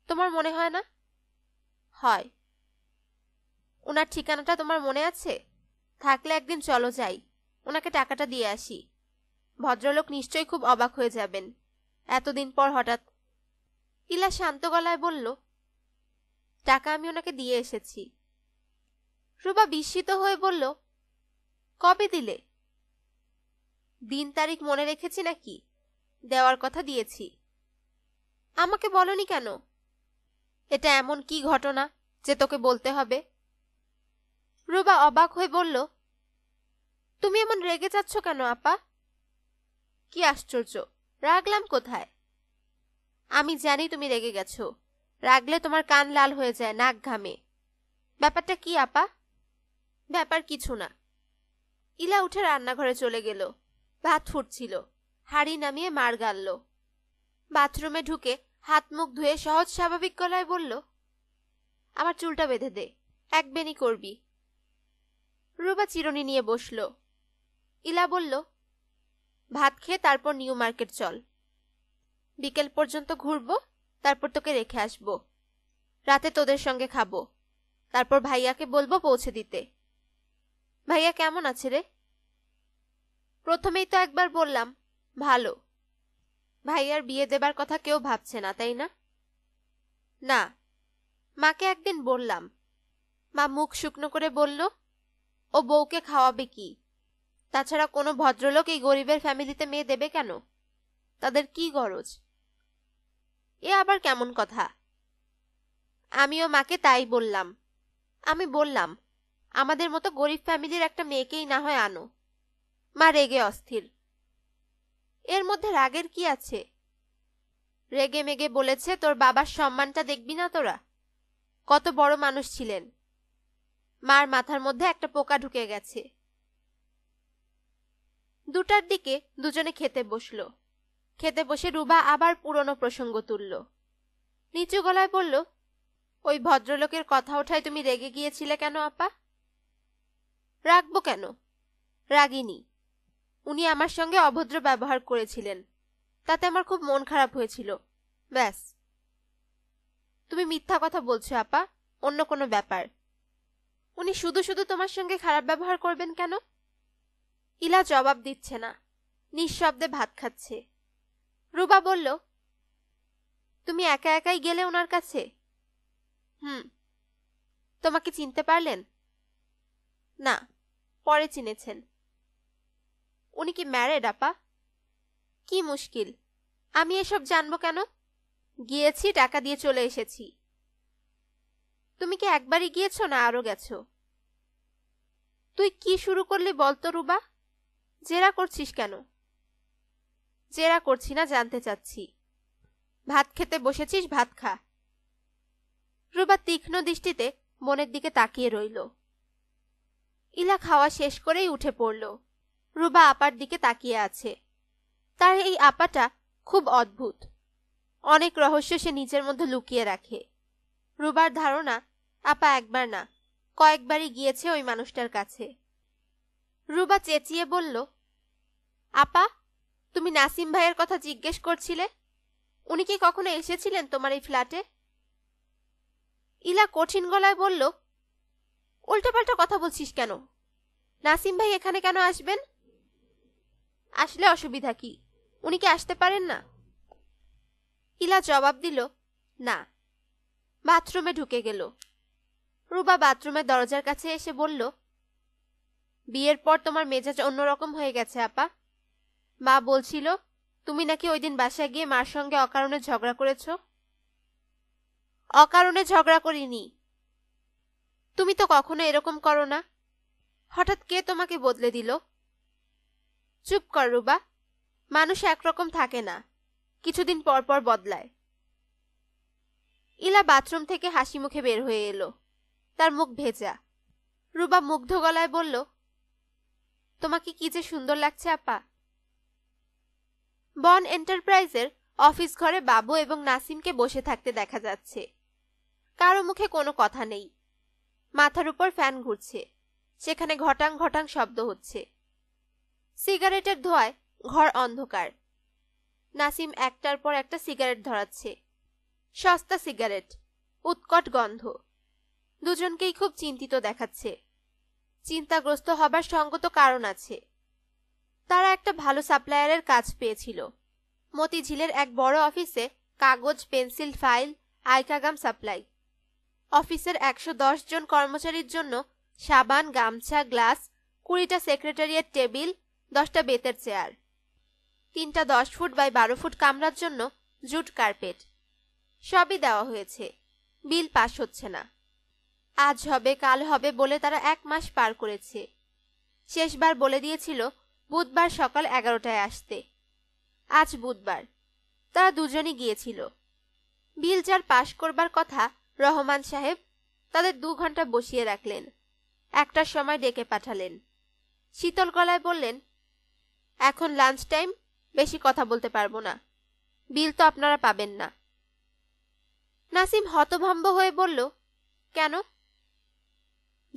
তোমার মনে হয় না হয় ওনার ঠিকানাটা তোমার মনে আছে থাকলে একদিন চলো যাই ওনাকে টাকাটা দিয়ে আসি ভদ্রলোক নিশ্চয়ই খুব অবাক হয়ে যাবেন এতদিন পর হঠাৎ ইলা শান্ত গলায় বলল টাকা আমি ওনাকে দিয়ে এসেছি রুবা বিস্মিত হয়ে বলল কবে দিলে দিন তারিখ মনে রেখেছি নাকি দেওয়ার কথা দিয়েছি আমাকে বলনি কেন এটা এমন কি ঘটনা যে তোকে বলতে হবে রুবা অবাক হয়ে বলল তুমি এমন রেগে যাচ্ছ কেন আপা কি আশ্চর্য রাগলাম কোথায় আমি জানি তুমি রেগে গেছো রাগলে তোমার কান লাল হয়ে যায় নাক ঘামে ব্যাপারটা কি আপা ব্যাপার কিছু না ইলা উঠে রান্নাঘরে চলে গেল ভাত ফুটছিল হাড়ি নামিয়ে মার গালল বাথরুমে ঢুকে হাত মুখ ধুয়ে সহজ স্বাভাবিক গলায় বলল আমার চুলটা বেঁধে দে এক বেনি করবি রুবা চিরনি নিয়ে বসল ইলা বলল ভাত খেয়ে তারপর নিউ মার্কেট চল বিকেল পর্যন্ত ঘুরবো তারপর তোকে রেখে আসবো রাতে তোদের সঙ্গে খাবো তারপর ভাইয়াকে বলবো পৌঁছে দিতে ভাইয়া কেমন আছে রে প্রথমেই তো একবার বললাম ভালো ভাইয়ার বিয়ে দেবার কথা কেউ ভাবছে না তাই না না মাকে একদিন বললাম মা মুখ শুকনো করে বলল ও বউকে খাওয়াবে কি তাছাড়া কোনো ভদ্রলোক এই গরিবের ফ্যামিলিতে মেয়ে দেবে কেন তাদের কি গরজ এ আবার কেমন কথা আমিও মাকে তাই বললাম আমি বললাম আমাদের মতো গরিব ফ্যামিলির একটা মেয়েকেই না হয় আনো মা রেগে অস্থির এর মধ্যে রাগের কি আছে রেগে মেগে বলেছে তোর বাবার সম্মানটা দেখবি না তোরা কত বড় মানুষ ছিলেন মার মাথার মধ্যে একটা পোকা ঢুকে গেছে দুটার দিকে দুজনে খেতে বসলো খেতে বসে রুবা আবার পুরনো প্রসঙ্গ তুলল নিচু গলায় বলল ওই ভদ্রলোকের কথা ওঠায় তুমি রেগে গিয়েছিলে কেন আপা রাখবো কেন রাগিনী উনি আমার সঙ্গে অভদ্র ব্যবহার করেছিলেন তাতে আমার খুব মন খারাপ হয়েছিল ব্যাস তুমি মিথ্যা কথা বলছো আপা অন্য কোনো ব্যাপার উনি শুধু শুধু তোমার সঙ্গে খারাপ ব্যবহার করবেন কেন ইলা জবাব দিচ্ছে না নিঃশব্দে ভাত খাচ্ছে রুবা বলল তুমি একা একাই গেলে ওনার কাছে হুম তোমাকে চিনতে পারলেন না পরে চিনেছেন উনি কি ম্যারেড আপা কি মুশকিল আমি এসব জানবো কেন গিয়েছি টাকা দিয়ে চলে এসেছি তুমি কি একবারই গিয়েছো না আরো গেছো তুই কি শুরু করলি বলতো রুবা জেরা করছিস কেন জেরা করছি না জানতে চাচ্ছি ভাত খেতে বসেছিস ভাত খা রুবা তীক্ষ্ণ দৃষ্টিতে মনের দিকে তাকিয়ে রইল ইলা খাওয়া শেষ করেই উঠে পড়ল রুবা আপার দিকে তাকিয়ে আছে তার এই আপাটা খুব অদ্ভুত অনেক রহস্য সে নিজের মধ্যে লুকিয়ে রাখে রুবার ধারণা আপা একবার না কয়েকবারই গিয়েছে ওই মানুষটার কাছে রুবা চেঁচিয়ে বলল আপা তুমি নাসিম ভাইয়ের কথা জিজ্ঞেস করছিলে উনি কি কখনো এসেছিলেন তোমার এই ফ্ল্যাটে ইলা কঠিন গলায় বলল উল্টোপাল্টা কথা বলছিস কেন নাসিম ভাই এখানে কেন আসবেন আসলে অসুবিধা কি উনি কি আসতে পারেন না ইলা জবাব দিল না বাথরুমে ঢুকে গেল রুবা বাথরুমের দরজার কাছে এসে বলল বিয়ের পর তোমার মেজাজ অন্যরকম হয়ে গেছে আপা মা বলছিল তুমি নাকি ওই দিন বাসায় গিয়ে মার সঙ্গে অকারণে ঝগড়া করেছ অকারণে ঝগড়া করিনি তুমি তো কখনো এরকম করো না হঠাৎ কে তোমাকে বদলে দিল চুপ কর রুবা মানুষ একরকম থাকে না কিছুদিন পর পর বদলায় ইলা বাথরুম থেকে হাসি মুখে বের হয়ে এলো তার মুখ ভেজা রুবা মুগ্ধ গলায় বলল তোমাকে কি যে সুন্দর লাগছে আপা বন এন্টারপ্রাইজের অফিস ঘরে বাবু এবং নাসিমকে বসে থাকতে দেখা যাচ্ছে কারো মুখে কোনো কথা নেই মাথার উপর ফ্যান ঘুরছে সেখানে ঘটাং ঘটাং শব্দ হচ্ছে সিগারেটের ধোঁয়ায় ঘর অন্ধকার নাসিম একটার পর একটা সিগারেট ধরাচ্ছে সস্তা সিগারেট উৎকট গন্ধ দুজনকেই খুব চিন্তিত দেখাচ্ছে চিন্তাগ্রস্ত হবার সঙ্গত কারণ আছে তারা একটা ভালো সাপ্লায়ারের কাজ পেয়েছিল মতিঝিলের এক বড় অফিসে কাগজ পেন্সিল ফাইল আইকাগাম সাপ্লাই অফিসের একশো জন কর্মচারীর জন্য সাবান গামছা গ্লাস কুড়িটা সেক্রেটারিয়েট টেবিল দশটা বেতের চেয়ার তিনটা দশ ফুট বাই বারো ফুট কামরার জন্য জুট কার্পেট সবই দেওয়া হয়েছে বিল পাস হচ্ছে না আজ হবে কাল হবে বলে তারা এক মাস পার করেছে শেষবার বলে দিয়েছিল বুধবার সকাল এগারোটায় আসতে আজ বুধবার তারা দুজনই গিয়েছিল বিল যার পাশ করবার কথা রহমান সাহেব তাদের দু ঘন্টা বসিয়ে রাখলেন একটার সময় ডেকে পাঠালেন শীতল গলায় বললেন এখন লাঞ্চ টাইম বেশি কথা বলতে পারবো না বিল তো আপনারা পাবেন না নাসিম হতভম্ব হয়ে বলল কেন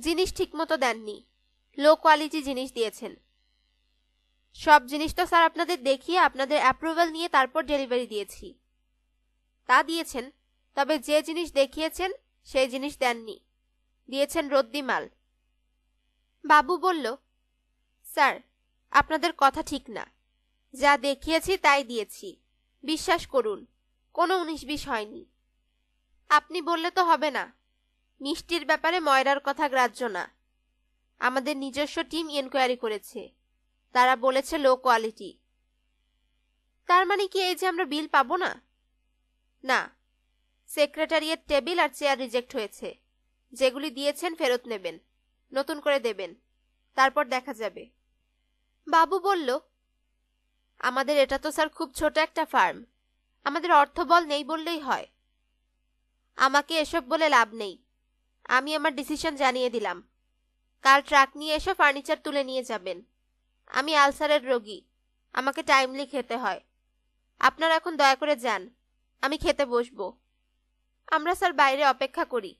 জিনিস ঠিকমতো দেননি লো কোয়ালিটি জিনিস দিয়েছেন সব জিনিস তো স্যার আপনাদের দেখিয়ে আপনাদের অ্যাপ্রুভাল নিয়ে তারপর ডেলিভারি দিয়েছি তা দিয়েছেন তবে যে জিনিস দেখিয়েছেন সেই জিনিস দেননি দিয়েছেন রদ্দি মাল বাবু বলল স্যার আপনাদের কথা ঠিক না যা দেখিয়েছি তাই দিয়েছি বিশ্বাস করুন কোনো উনিশ বিশ হয়নি আপনি বললে তো হবে না মিষ্টির ব্যাপারে ময়রার কথা গ্রাহ্য না আমাদের নিজস্ব টিম এনকোয়ারি করেছে তারা বলেছে লো কোয়ালিটি তার মানে কি এই যে আমরা বিল পাবো না না সেক্রেটারিয়ের টেবিল আর চেয়ার রিজেক্ট হয়েছে যেগুলি দিয়েছেন ফেরত নেবেন নতুন করে দেবেন তারপর দেখা যাবে বাবু বলল আমাদের এটা তো স্যার খুব ছোট একটা ফার্ম আমাদের অর্থবল নেই বললেই হয় আমাকে এসব বলে লাভ নেই আমি আমার ডিসিশন জানিয়ে দিলাম কাল ট্রাক নিয়ে এসে ফার্নিচার তুলে নিয়ে যাবেন আমি আলসারের রোগী আমাকে টাইমলি খেতে হয় আপনারা এখন দয়া করে যান আমি খেতে বসবো আমরা স্যার বাইরে অপেক্ষা করি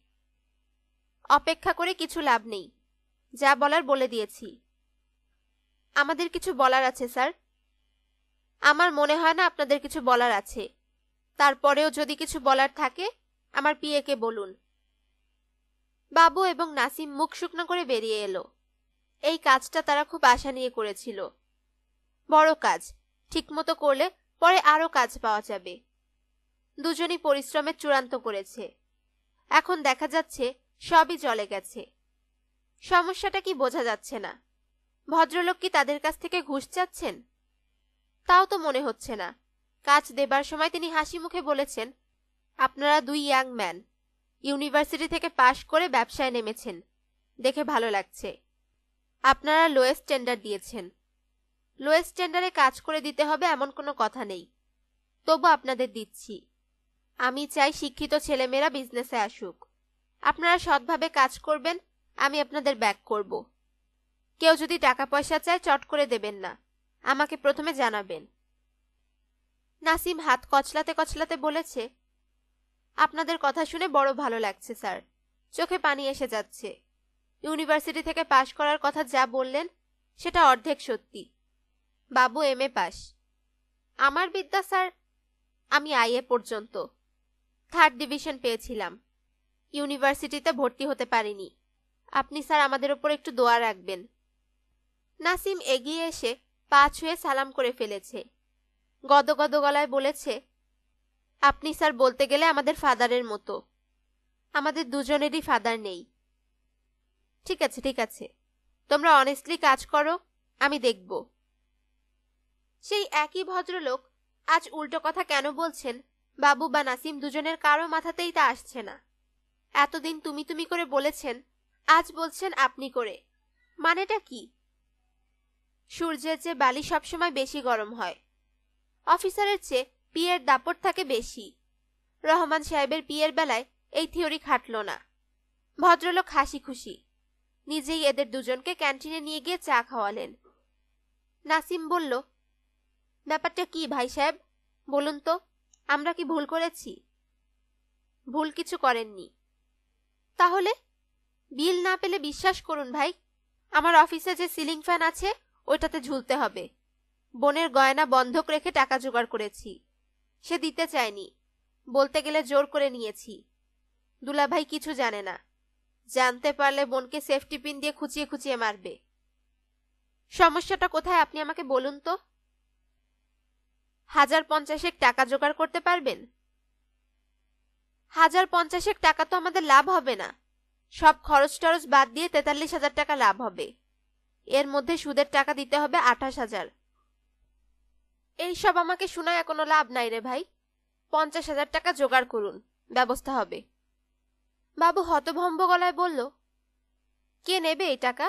অপেক্ষা করে কিছু লাভ নেই যা বলার বলে দিয়েছি আমাদের কিছু বলার আছে স্যার আমার মনে হয় না আপনাদের কিছু বলার আছে তারপরেও যদি কিছু বলার থাকে আমার পিয়েকে বলুন বাবু এবং নাসিম মুখ শুকনো করে বেরিয়ে এলো এই কাজটা তারা খুব আশা নিয়ে করেছিল বড় কাজ ঠিকমতো করলে পরে আরও কাজ পাওয়া যাবে দুজনই পরিশ্রমের চূড়ান্ত করেছে এখন দেখা যাচ্ছে সবই জলে গেছে সমস্যাটা কি বোঝা যাচ্ছে না ভদ্রলোক কি তাদের কাছ থেকে ঘুষ চাচ্ছেন তাও তো মনে হচ্ছে না কাজ দেবার সময় তিনি হাসি মুখে বলেছেন আপনারা দুই ইয়াং ম্যান ইউনিভার্সিটি থেকে পাশ করে ব্যবসায় নেমেছেন দেখে ভালো লাগছে আপনারা লোয়েস্ট স্ট্যান্ডার্ড দিয়েছেন লোয়েস্ট স্ট্যান্ডারে কাজ করে দিতে হবে এমন কোনো কথা নেই তবু আপনাদের দিচ্ছি আমি চাই শিক্ষিত ছেলেমেয়েরা বিজনেসে আসুক আপনারা সৎভাবে কাজ করবেন আমি আপনাদের ব্যাক করবো কেউ যদি টাকা পয়সা চায় চট করে দেবেন না আমাকে প্রথমে জানাবেন নাসিম হাত কচলাতে কচলাতে বলেছে আপনাদের কথা শুনে বড় ভালো লাগছে স্যার চোখে পানি এসে যাচ্ছে ইউনিভার্সিটি থেকে পাশ করার কথা যা বললেন সেটা অর্ধেক সত্যি বাবু এম এ পাস আমার বিদ্যা স্যার আমি আইএ পর্যন্ত থার্ড ডিভিশন পেয়েছিলাম ইউনিভার্সিটিতে ভর্তি হতে পারিনি আপনি স্যার আমাদের ওপর একটু দোয়া রাখবেন নাসিম এগিয়ে এসে পা ছুঁয়ে সালাম করে ফেলেছে গদগদ গলায় বলেছে আপনি স্যার বলতে গেলে আমাদের ফাদারের মতো আমাদের দুজনেরই ফাদার নেই ঠিক আছে ঠিক আছে তোমরা অনেস্টলি কাজ করো আমি দেখব সেই একই ভদ্রলোক আজ উল্টো কথা কেন বলছেন বাবু বা নাসিম দুজনের কারো মাথাতেই তা আসছে না এতদিন তুমি তুমি করে বলেছেন আজ বলছেন আপনি করে মানেটা কি সূর্যের চেয়ে বালি সবসময় বেশি গরম হয় অফিসারের চেয়ে পিয়ের দাপট থাকে বেশি রহমান সাহেবের পিয়ের বেলায় এই থিওরি খাটল না ভদ্রলোক হাসি খুশি নিজেই এদের দুজনকে ক্যান্টিনে নিয়ে গিয়ে চা খাওয়ালেন নাসিম বলল ব্যাপারটা কি ভাই সাহেব বলুন তো আমরা কি ভুল করেছি ভুল কিছু করেননি তাহলে বিল না পেলে বিশ্বাস করুন ভাই আমার অফিসে যে সিলিং ফ্যান আছে ওইটাতে ঝুলতে হবে বোনের গয়না বন্ধক রেখে টাকা জোগাড় করেছি সে দিতে চায়নি বলতে গেলে জোর করে নিয়েছি দুলাভাই কিছু জানে না জানতে পারলে বোনকে সেফটি পিন দিয়ে খুঁচিয়ে খুঁচিয়ে মারবে সমস্যাটা কোথায় আপনি আমাকে বলুন তো হাজার পঞ্চাশেক টাকা জোগাড় করতে পারবেন হাজার পঞ্চাশেক টাকা তো আমাদের লাভ হবে না সব খরচ টরচ বাদ দিয়ে তেতাল্লিশ হাজার টাকা লাভ হবে এর মধ্যে সুদের টাকা দিতে হবে আঠাশ হাজার এইসব আমাকে শোনায় কোনো লাভ নাই রে ভাই পঞ্চাশ হাজার টাকা জোগাড় করুন ব্যবস্থা হবে বাবু হতভম্ব গলায় বলল কে নেবে এই টাকা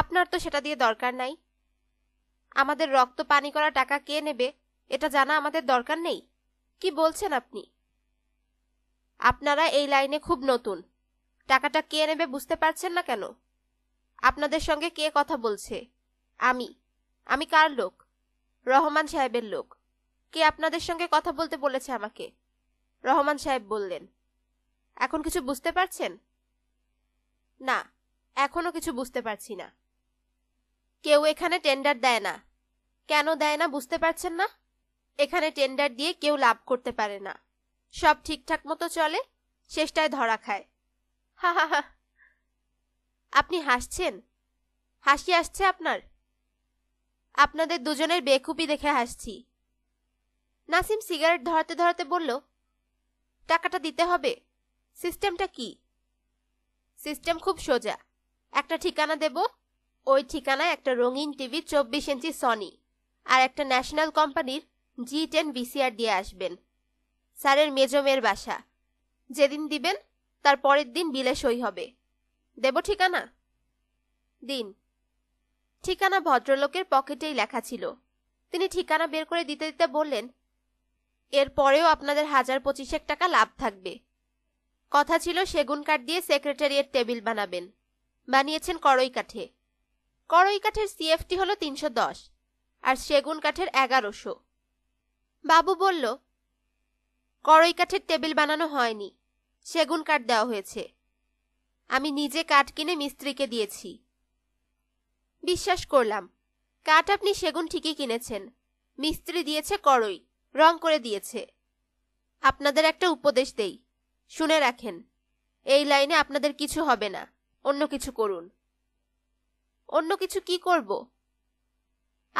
আপনার তো সেটা দিয়ে দরকার নাই আমাদের রক্ত পানি করা টাকা কে নেবে এটা জানা আমাদের দরকার নেই কি বলছেন আপনি আপনারা এই লাইনে খুব নতুন টাকাটা কে নেবে বুঝতে পারছেন না কেন আপনাদের সঙ্গে কে কথা বলছে আমি আমি কার লোক রহমান সাহেবের লোক কে আপনাদের সঙ্গে কথা বলতে বলেছে আমাকে রহমান সাহেব বললেন এখন কিছু বুঝতে পারছেন না এখনো কিছু বুঝতে পারছি না কেউ এখানে টেন্ডার দেয় না কেন দেয় না বুঝতে পারছেন না এখানে টেন্ডার দিয়ে কেউ লাভ করতে পারে না সব ঠিকঠাক মতো চলে শেষটায় ধরা খায় হা হা হা আপনি হাসছেন হাসি আসছে আপনার আপনাদের দুজনের বেকুপি দেখে হাসছি নাসিম সিগারেট ধরাতে ধরাতে বলল টাকাটা দিতে হবে সিস্টেমটা কি সিস্টেম খুব সোজা একটা ঠিকানা দেব ওই ঠিকানায় একটা রঙিন টিভি চব্বিশ ইঞ্চি সনি আর একটা ন্যাশনাল কোম্পানির জি টেন বিসিআর দিয়ে আসবেন স্যারের মেজমের বাসা যেদিন দিবেন তার পরের দিন বিলে সই হবে দেব ঠিকানা দিন ঠিকানা ভদ্রলোকের পকেটেই লেখা ছিল তিনি ঠিকানা বের করে দিতে দিতে বললেন এরপরেও আপনাদের হাজার পঁচিশেক টাকা লাভ থাকবে কথা ছিল সেগুন কাঠ দিয়ে সেক্রেটারিয়ের টেবিল বানাবেন বানিয়েছেন করই কাঠে করই কাঠের সিএফটি হলো তিনশো দশ আর সেগুন কাঠের এগারোশো বাবু বলল করই কাঠের টেবিল বানানো হয়নি সেগুন কাঠ দেওয়া হয়েছে আমি নিজে কাঠ কিনে মিস্ত্রিকে দিয়েছি বিশ্বাস করলাম কাঠ আপনি সেগুন ঠিকই কিনেছেন মিস্ত্রি দিয়েছে করই রং করে দিয়েছে আপনাদের একটা উপদেশ দেই শুনে রাখেন এই লাইনে আপনাদের কিছু হবে না অন্য কিছু করুন অন্য কিছু কি করব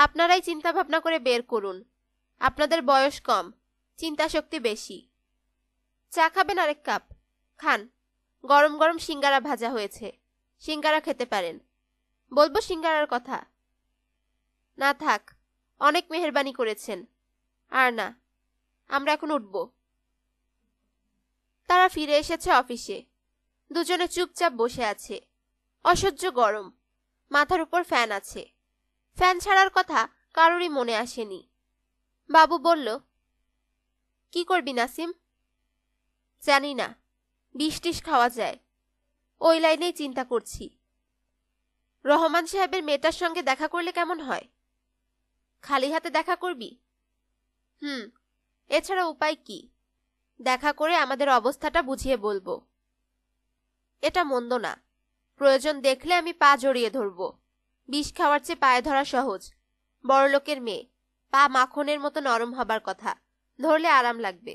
আপনারাই চিন্তা ভাবনা করে বের করুন আপনাদের বয়স কম চিন্তাশক্তি বেশি চা খাবেন আরেক কাপ খান গরম গরম সিঙ্গারা ভাজা হয়েছে সিঙ্গারা খেতে পারেন বলবো সিঙ্গারার কথা না থাক অনেক মেহরবানি করেছেন আর না আমরা এখন উঠব তারা ফিরে এসেছে অফিসে দুজনে চুপচাপ বসে আছে অসহ্য গরম মাথার উপর ফ্যান আছে ফ্যান ছাড়ার কথা কারোরই মনে আসেনি বাবু বলল কি করবি নাসিম জানি না বিষ টিস খাওয়া যায় ওই লাইনেই চিন্তা করছি রহমান সাহেবের মেয়েটার সঙ্গে দেখা করলে কেমন হয় খালি হাতে দেখা করবি হুম এছাড়া উপায় কি দেখা করে আমাদের অবস্থাটা বুঝিয়ে বলবো এটা মন্দ না প্রয়োজন দেখলে আমি পা জড়িয়ে ধরব বিষ খাওয়ার চেয়ে পায়ে ধরা সহজ বড়লোকের মেয়ে পা মাখনের মতো নরম হবার কথা ধরলে আরাম লাগবে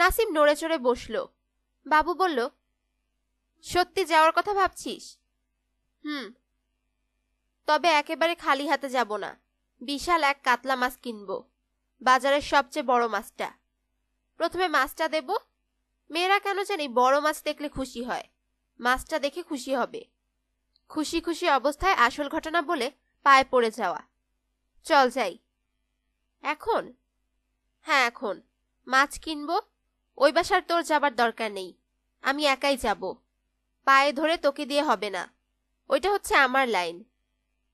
নাসিম নড়ে চড়ে বসল বাবু বলল সত্যি যাওয়ার কথা ভাবছিস হুম তবে একেবারে খালি হাতে যাব না বিশাল এক কাতলা মাছ কিনব বাজারের সবচেয়ে বড় মাছটা প্রথমে মাছটা দেব মেয়েরা কেন জানি বড় মাছ দেখলে খুশি হয় মাছটা দেখে খুশি হবে খুশি খুশি অবস্থায় আসল ঘটনা বলে পায়ে পড়ে যাওয়া চল যাই এখন হ্যাঁ এখন মাছ কিনবো ওই বাসার তোর যাবার দরকার নেই আমি একাই যাব পায়ে ধরে তোকে দিয়ে হবে না ওইটা হচ্ছে আমার লাইন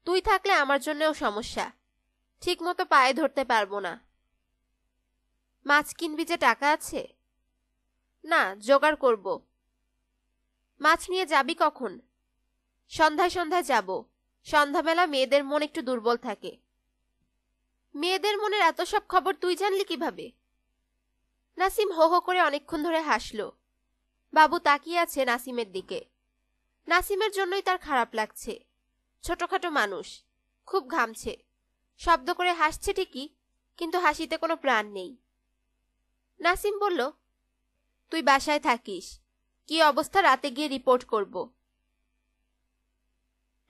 তুই থাকলে আমার জন্যও সমস্যা ঠিক মতো পায়ে ধরতে পারবো না মাছ কিনবি যে টাকা আছে না জোগাড় করব মাছ নিয়ে যাবি কখন সন্ধ্যায় সন্ধ্যায় যাব সন্ধ্যাবেলা মেয়েদের মন একটু দুর্বল থাকে মেয়েদের মনের এত সব খবর তুই জানলি কিভাবে নাসিম হো হো করে অনেকক্ষণ ধরে হাসল বাবু তাকিয়ে আছে নাসিমের দিকে নাসিমের জন্যই তার খারাপ লাগছে ছোটখাটো মানুষ খুব ঘামছে শব্দ করে হাসছে ঠিকই কিন্তু হাসিতে কোনো প্রাণ নেই নাসিম বলল তুই বাসায় থাকিস কি অবস্থা রাতে গিয়ে রিপোর্ট করব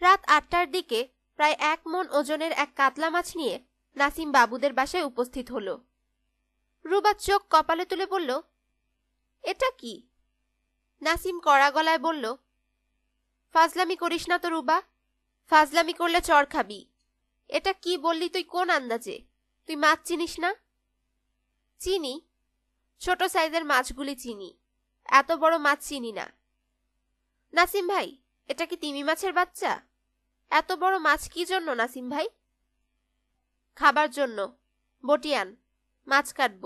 রাত আটটার দিকে প্রায় এক মন ওজনের এক কাতলা মাছ নিয়ে নাসিম বাবুদের বাসায় উপস্থিত হলো রুবা চোখ কপালে তুলে বলল এটা কি নাসিম কড়া গলায় বলল ফাজলামি করিস না তো রুবা ফাজলামি করলে চর খাবি এটা কি বললি তুই কোন আন্দাজে তুই মাছ চিনিস না চিনি ছোট সাইজের মাছগুলি চিনি এত বড় মাছ চিনি না নাসিম ভাই এটা কি তিমি মাছের বাচ্চা এত বড় মাছ কি জন্য নাসিম ভাই খাবার জন্য বটিয়ান মাছ কাটব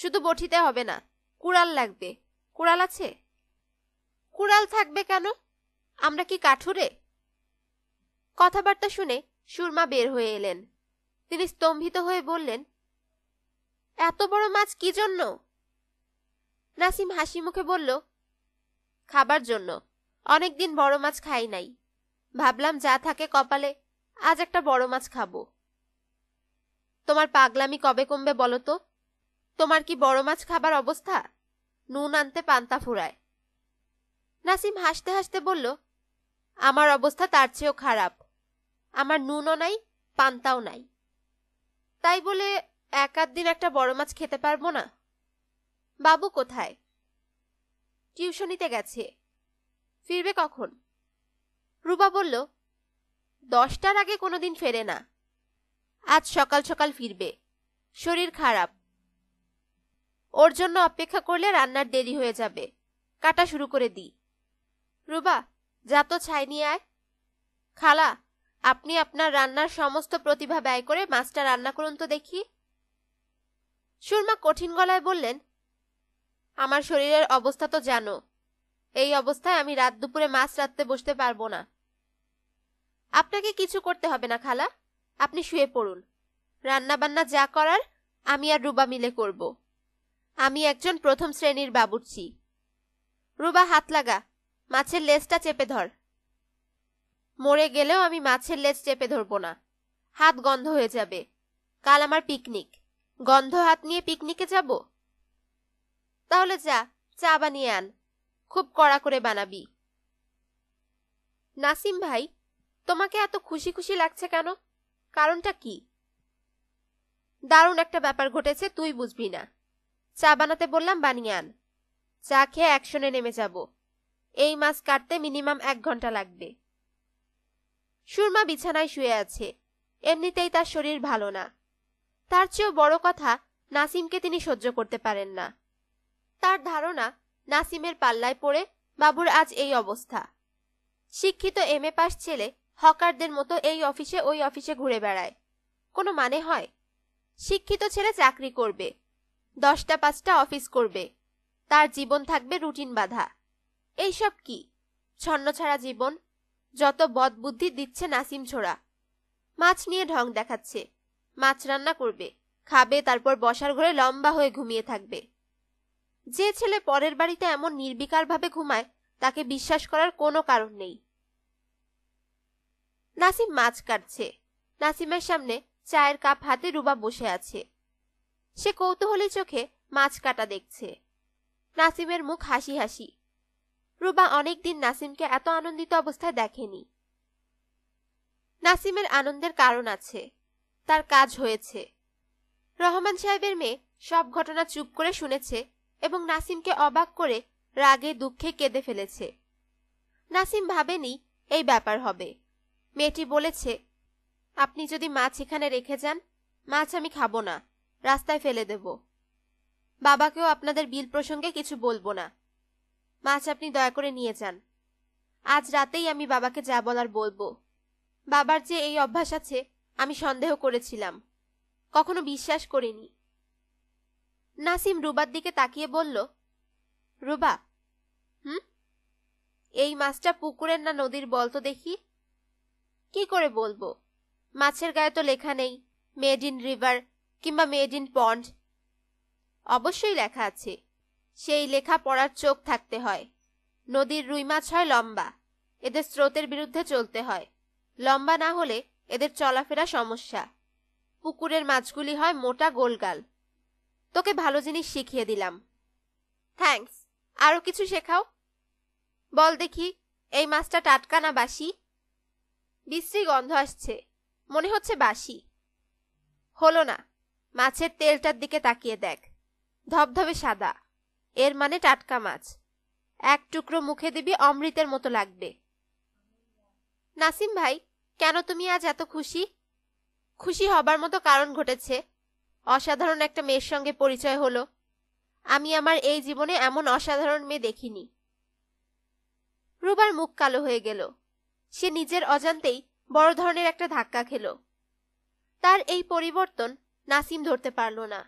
শুধু বঠিতে হবে না কুড়াল লাগবে কুড়াল আছে কুড়াল থাকবে কেন আমরা কি কাঠুরে কথাবার্তা শুনে সুরমা বের হয়ে এলেন তিনি স্তম্ভিত হয়ে বললেন এত বড় মাছ কি জন্য নাসিম হাসি মুখে বলল খাবার জন্য অনেকদিন বড় মাছ খাই নাই ভাবলাম যা থাকে কপালে আজ একটা বড় মাছ খাবো তোমার পাগলামি কবে কমবে বলো তো তোমার কি বড় মাছ খাবার অবস্থা নুন আনতে পান্তা ফুরায় নাসিম হাসতে হাসতে বলল আমার অবস্থা তার চেয়েও খারাপ আমার নুনও নাই পান্তাও নাই তাই বলে এক আধ দিন একটা বড় মাছ খেতে পারবো না বাবু কোথায় টিউশনিতে গেছে ফিরবে কখন রুবা বলল দশটার আগে কোনোদিন ফেরে না আজ সকাল সকাল ফিরবে শরীর খারাপ ওর জন্য অপেক্ষা করলে রান্নার দেরি হয়ে যাবে কাটা শুরু করে দিই রুবা যা তো ছাই নিয়ে আয় খালা আপনি আপনার রান্নার সমস্ত প্রতিভা ব্যয় করে মাছটা রান্না করুন তো দেখি সুরমা কঠিন গলায় বললেন আমার শরীরের অবস্থা তো জানো এই অবস্থায় আমি রাত দুপুরে মাছ রাঁধতে বসতে পারবো না আপনাকে কিছু করতে হবে না খালা আপনি শুয়ে পড়ুন রান্নাবান্না যা করার আমি আর রুবা মিলে করব আমি একজন প্রথম শ্রেণীর বাবুর্চি রুবা হাত লাগা মাছের লেজটা চেপে ধর মরে গেলেও আমি মাছের লেজ চেপে ধরব না হাত গন্ধ হয়ে যাবে কাল আমার পিকনিক গন্ধ হাত নিয়ে পিকনিকে যাব তাহলে যা চা বানিয়ে আন খুব কড়া করে বানাবি নাসিম ভাই তোমাকে এত খুশি খুশি লাগছে কেন কারণটা কি দারুণ একটা ব্যাপার ঘটেছে তুই বুঝবি না চা বানাতে বললাম বানিয়ে আন চা খেয়ে অ্যাকশনে নেমে যাব এই মাছ কাটতে মিনিমাম এক ঘন্টা লাগবে সুরমা বিছানায় শুয়ে আছে এমনিতেই তার শরীর ভালো না তার চেয়েও বড় কথা নাসিমকে তিনি সহ্য করতে পারেন না তার ধারণা নাসিমের পাল্লায় পড়ে বাবুর আজ এই অবস্থা শিক্ষিত এম এ পাস ছেলে হকারদের মতো এই অফিসে ওই অফিসে ঘুরে বেড়ায় কোনো মানে হয় শিক্ষিত ছেলে চাকরি করবে দশটা পাঁচটা অফিস করবে তার জীবন থাকবে রুটিন বাধা এইসব কি ছাড়া জীবন যত বদ বুদ্ধি দিচ্ছে নাসিম ছোড়া মাছ নিয়ে ঢং দেখাচ্ছে মাছ রান্না করবে খাবে তারপর বসার ঘরে লম্বা হয়ে ঘুমিয়ে থাকবে যে ছেলে পরের বাড়িতে এমন নির্বিকারভাবে ঘুমায় তাকে বিশ্বাস করার কোনো কারণ নেই নাসিম মাছ কাটছে নাসিমের সামনে চায়ের কাপ হাতে রুবা বসে আছে সে কৌতূহলী চোখে মাছ কাটা দেখছে নাসিমের মুখ হাসি হাসি রুবা অনেকদিন নাসিমকে এত আনন্দিত অবস্থায় দেখেনি নাসিমের আনন্দের কারণ আছে তার কাজ হয়েছে রহমান সাহেবের মেয়ে সব ঘটনা চুপ করে শুনেছে এবং নাসিমকে অবাক করে রাগে দুঃখে কেঁদে ফেলেছে নাসিম ভাবেনি এই ব্যাপার হবে মেয়েটি বলেছে আপনি যদি মাছ এখানে রেখে যান মাছ আমি খাবো না রাস্তায় ফেলে দেব বাবাকেও আপনাদের বিল প্রসঙ্গে কিছু বলবো না মাছ আপনি দয়া করে নিয়ে যান আজ রাতেই আমি বাবাকে যা বলার বলবো বাবার যে এই অভ্যাস আছে আমি সন্দেহ করেছিলাম কখনো বিশ্বাস করিনি নাসিম রুবার দিকে তাকিয়ে বলল রুবা হুম এই মাছটা পুকুরের না নদীর বল তো দেখি কি করে বলবো মাছের গায়ে তো লেখা নেই মেড ইন রিভার কিংবা মেড ইন পন্ড অবশ্যই লেখা আছে সেই লেখা পড়ার চোখ থাকতে হয় নদীর রুই মাছ হয় লম্বা এদের স্রোতের বিরুদ্ধে চলতে হয় লম্বা না হলে এদের চলাফেরা সমস্যা পুকুরের মাছগুলি হয় মোটা গোলগাল তোকে ভালো জিনিস শিখিয়ে দিলাম থ্যাংকস আরও কিছু শেখাও বল দেখি এই মাছটা টাটকা না বাসি বিশ্রী গন্ধ আসছে মনে হচ্ছে বাসি হলো না মাছের তেলটার দিকে তাকিয়ে দেখ ধবধবে সাদা এর মানে টাটকা মাছ এক টুকরো মুখে দিবি অমৃতের মতো লাগবে নাসিম ভাই কেন তুমি আজ এত খুশি খুশি হবার মতো কারণ ঘটেছে অসাধারণ একটা মেয়ের সঙ্গে পরিচয় হলো আমি আমার এই জীবনে এমন অসাধারণ মেয়ে দেখিনি রুবার মুখ কালো হয়ে গেল সে নিজের অজান্তেই বড় ধরনের একটা ধাক্কা খেল তার এই পরিবর্তন নাসিম ধরতে পারল না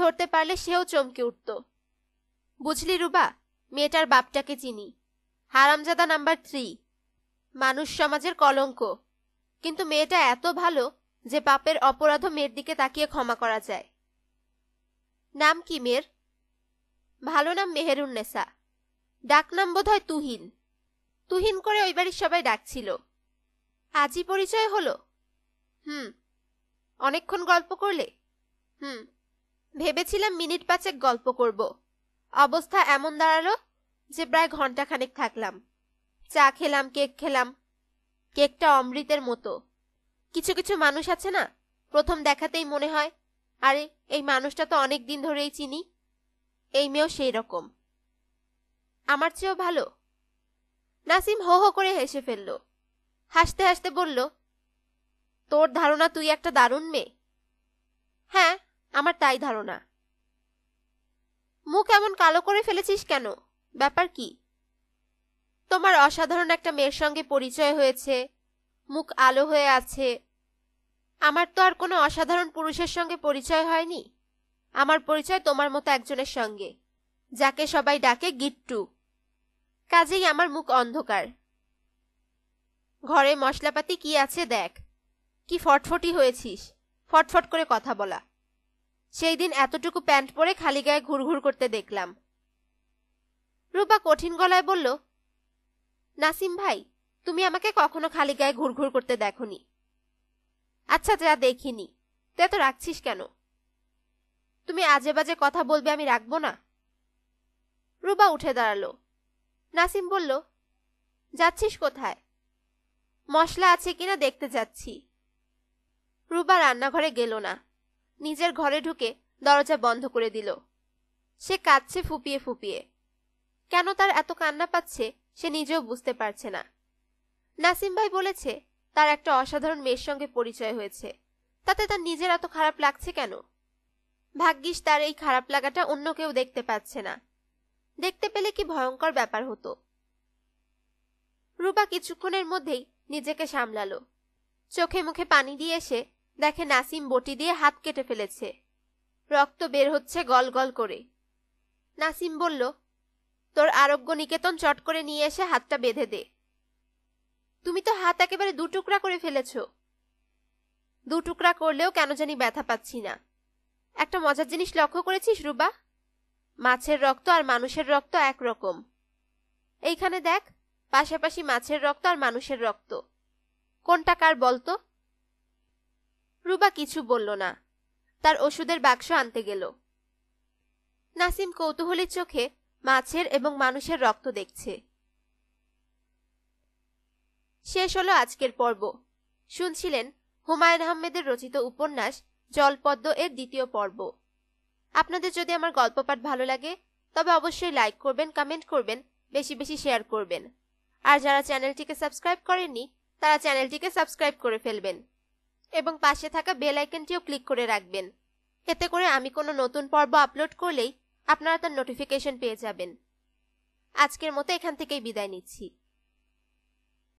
ধরতে পারলে সেও চমকে উঠত বুঝলি রুবা মেয়েটার বাপটাকে চিনি হারামজাদা নাম্বার থ্রি মানুষ সমাজের কলঙ্ক কিন্তু মেয়েটা এত ভালো যে বাপের অপরাধ মেয়ের দিকে তাকিয়ে ক্ষমা করা যায় নাম কি মেয়ের ভালো নাম মেহেরুন্নেসা ডাকনাম বোধ হয় তুহিন তুহিন করে ওই বাড়ির সবাই ডাকছিল আজই পরিচয় হলো হুম অনেকক্ষণ গল্প করলে হুম ভেবেছিলাম মিনিট পাঁচেক গল্প করব অবস্থা এমন দাঁড়ালো যে প্রায় ঘন্টাখানেক থাকলাম চা খেলাম কেক খেলাম কেকটা অমৃতের মতো কিছু কিছু মানুষ আছে না প্রথম দেখাতেই মনে হয় আরে এই মানুষটা তো অনেক দিন ধরেই চিনি এই মেয়েও সেই রকম আমার চেয়েও ভালো নাসিম হো হো করে হেসে ফেলল হাসতে হাসতে বলল তোর ধারণা তুই একটা দারুণ মেয়ে হ্যাঁ আমার তাই ধারণা মুখ এমন কালো করে ফেলেছিস কেন ব্যাপার কি তোমার অসাধারণ একটা মেয়ের সঙ্গে পরিচয় হয়েছে মুখ আলো হয়ে আছে আমার তো আর কোনো অসাধারণ পুরুষের সঙ্গে পরিচয় হয়নি আমার পরিচয় তোমার মতো একজনের সঙ্গে যাকে সবাই ডাকে গিট্টু কাজেই আমার মুখ অন্ধকার ঘরে মশলাপাতি কি আছে দেখ কি ফটফটি হয়েছিস ফটফট করে কথা বলা সেই দিন এতটুকু প্যান্ট পরে খালি গায়ে ঘুরঘুর করতে দেখলাম রূপা কঠিন গলায় বলল নাসিম ভাই তুমি আমাকে কখনো খালি গায়ে ঘুরঘুর করতে দেখনি আচ্ছা যা দেখিনি তুই এত রাখছিস কেন তুমি আজে বাজে কথা বলবে আমি রাখবো না রুবা উঠে দাঁড়ালো নাসিম বলল যাচ্ছিস কোথায় মশলা আছে কিনা দেখতে যাচ্ছি রুবা রান্নাঘরে গেল না নিজের ঘরে ঢুকে দরজা বন্ধ করে দিল সে কাঁদছে ফুপিয়ে ফুপিয়ে কেন তার এত কান্না পাচ্ছে সে নিজেও বুঝতে পারছে না নাসিম ভাই বলেছে তার একটা অসাধারণ মেয়ের সঙ্গে পরিচয় হয়েছে তাতে তার নিজের এত খারাপ লাগছে কেন ভাগ্যিস তার এই খারাপ লাগাটা অন্য কেউ দেখতে পাচ্ছে না দেখতে পেলে কি ভয়ঙ্কর ব্যাপার হতো রূপা কিছুক্ষণের মধ্যেই নিজেকে সামলালো চোখে মুখে পানি দিয়ে এসে দেখে নাসিম বটি দিয়ে হাত কেটে ফেলেছে রক্ত বের হচ্ছে গল গল করে নাসিম বলল তোর আরোগ্য নিকেতন চট করে নিয়ে এসে হাতটা বেঁধে দে তুমি তো হাত একেবারে দুটুকরা করে ফেলেছ দুটুকরা করলেও কেন জানি ব্যথা পাচ্ছি না একটা মজার জিনিস লক্ষ্য করেছিস রুবা মাছের রক্ত আর মানুষের রক্ত একরকম এইখানে দেখ পাশাপাশি মাছের রক্ত আর মানুষের রক্ত কোনটা কার বলতো রুবা কিছু বলল না তার ওষুধের বাক্স আনতে গেল নাসিম কৌতূহলীর চোখে মাছের এবং মানুষের রক্ত দেখছে শেষ হলো আজকের পর্ব শুনছিলেন হুমায়ুন আহমেদের রচিত উপন্যাস জলপদ্ম এর দ্বিতীয় পর্ব আপনাদের যদি আমার গল্প পাঠ ভালো লাগে তবে অবশ্যই লাইক করবেন কমেন্ট করবেন বেশি বেশি শেয়ার করবেন আর যারা চ্যানেলটিকে সাবস্ক্রাইব করেননি তারা চ্যানেলটিকে সাবস্ক্রাইব করে ফেলবেন এবং পাশে থাকা বেল আইকনটিও ক্লিক করে রাখবেন এতে করে আমি কোনো নতুন পর্ব আপলোড করলেই আপনারা তার নোটিফিকেশন পেয়ে যাবেন আজকের মতো এখান থেকেই বিদায় নিচ্ছি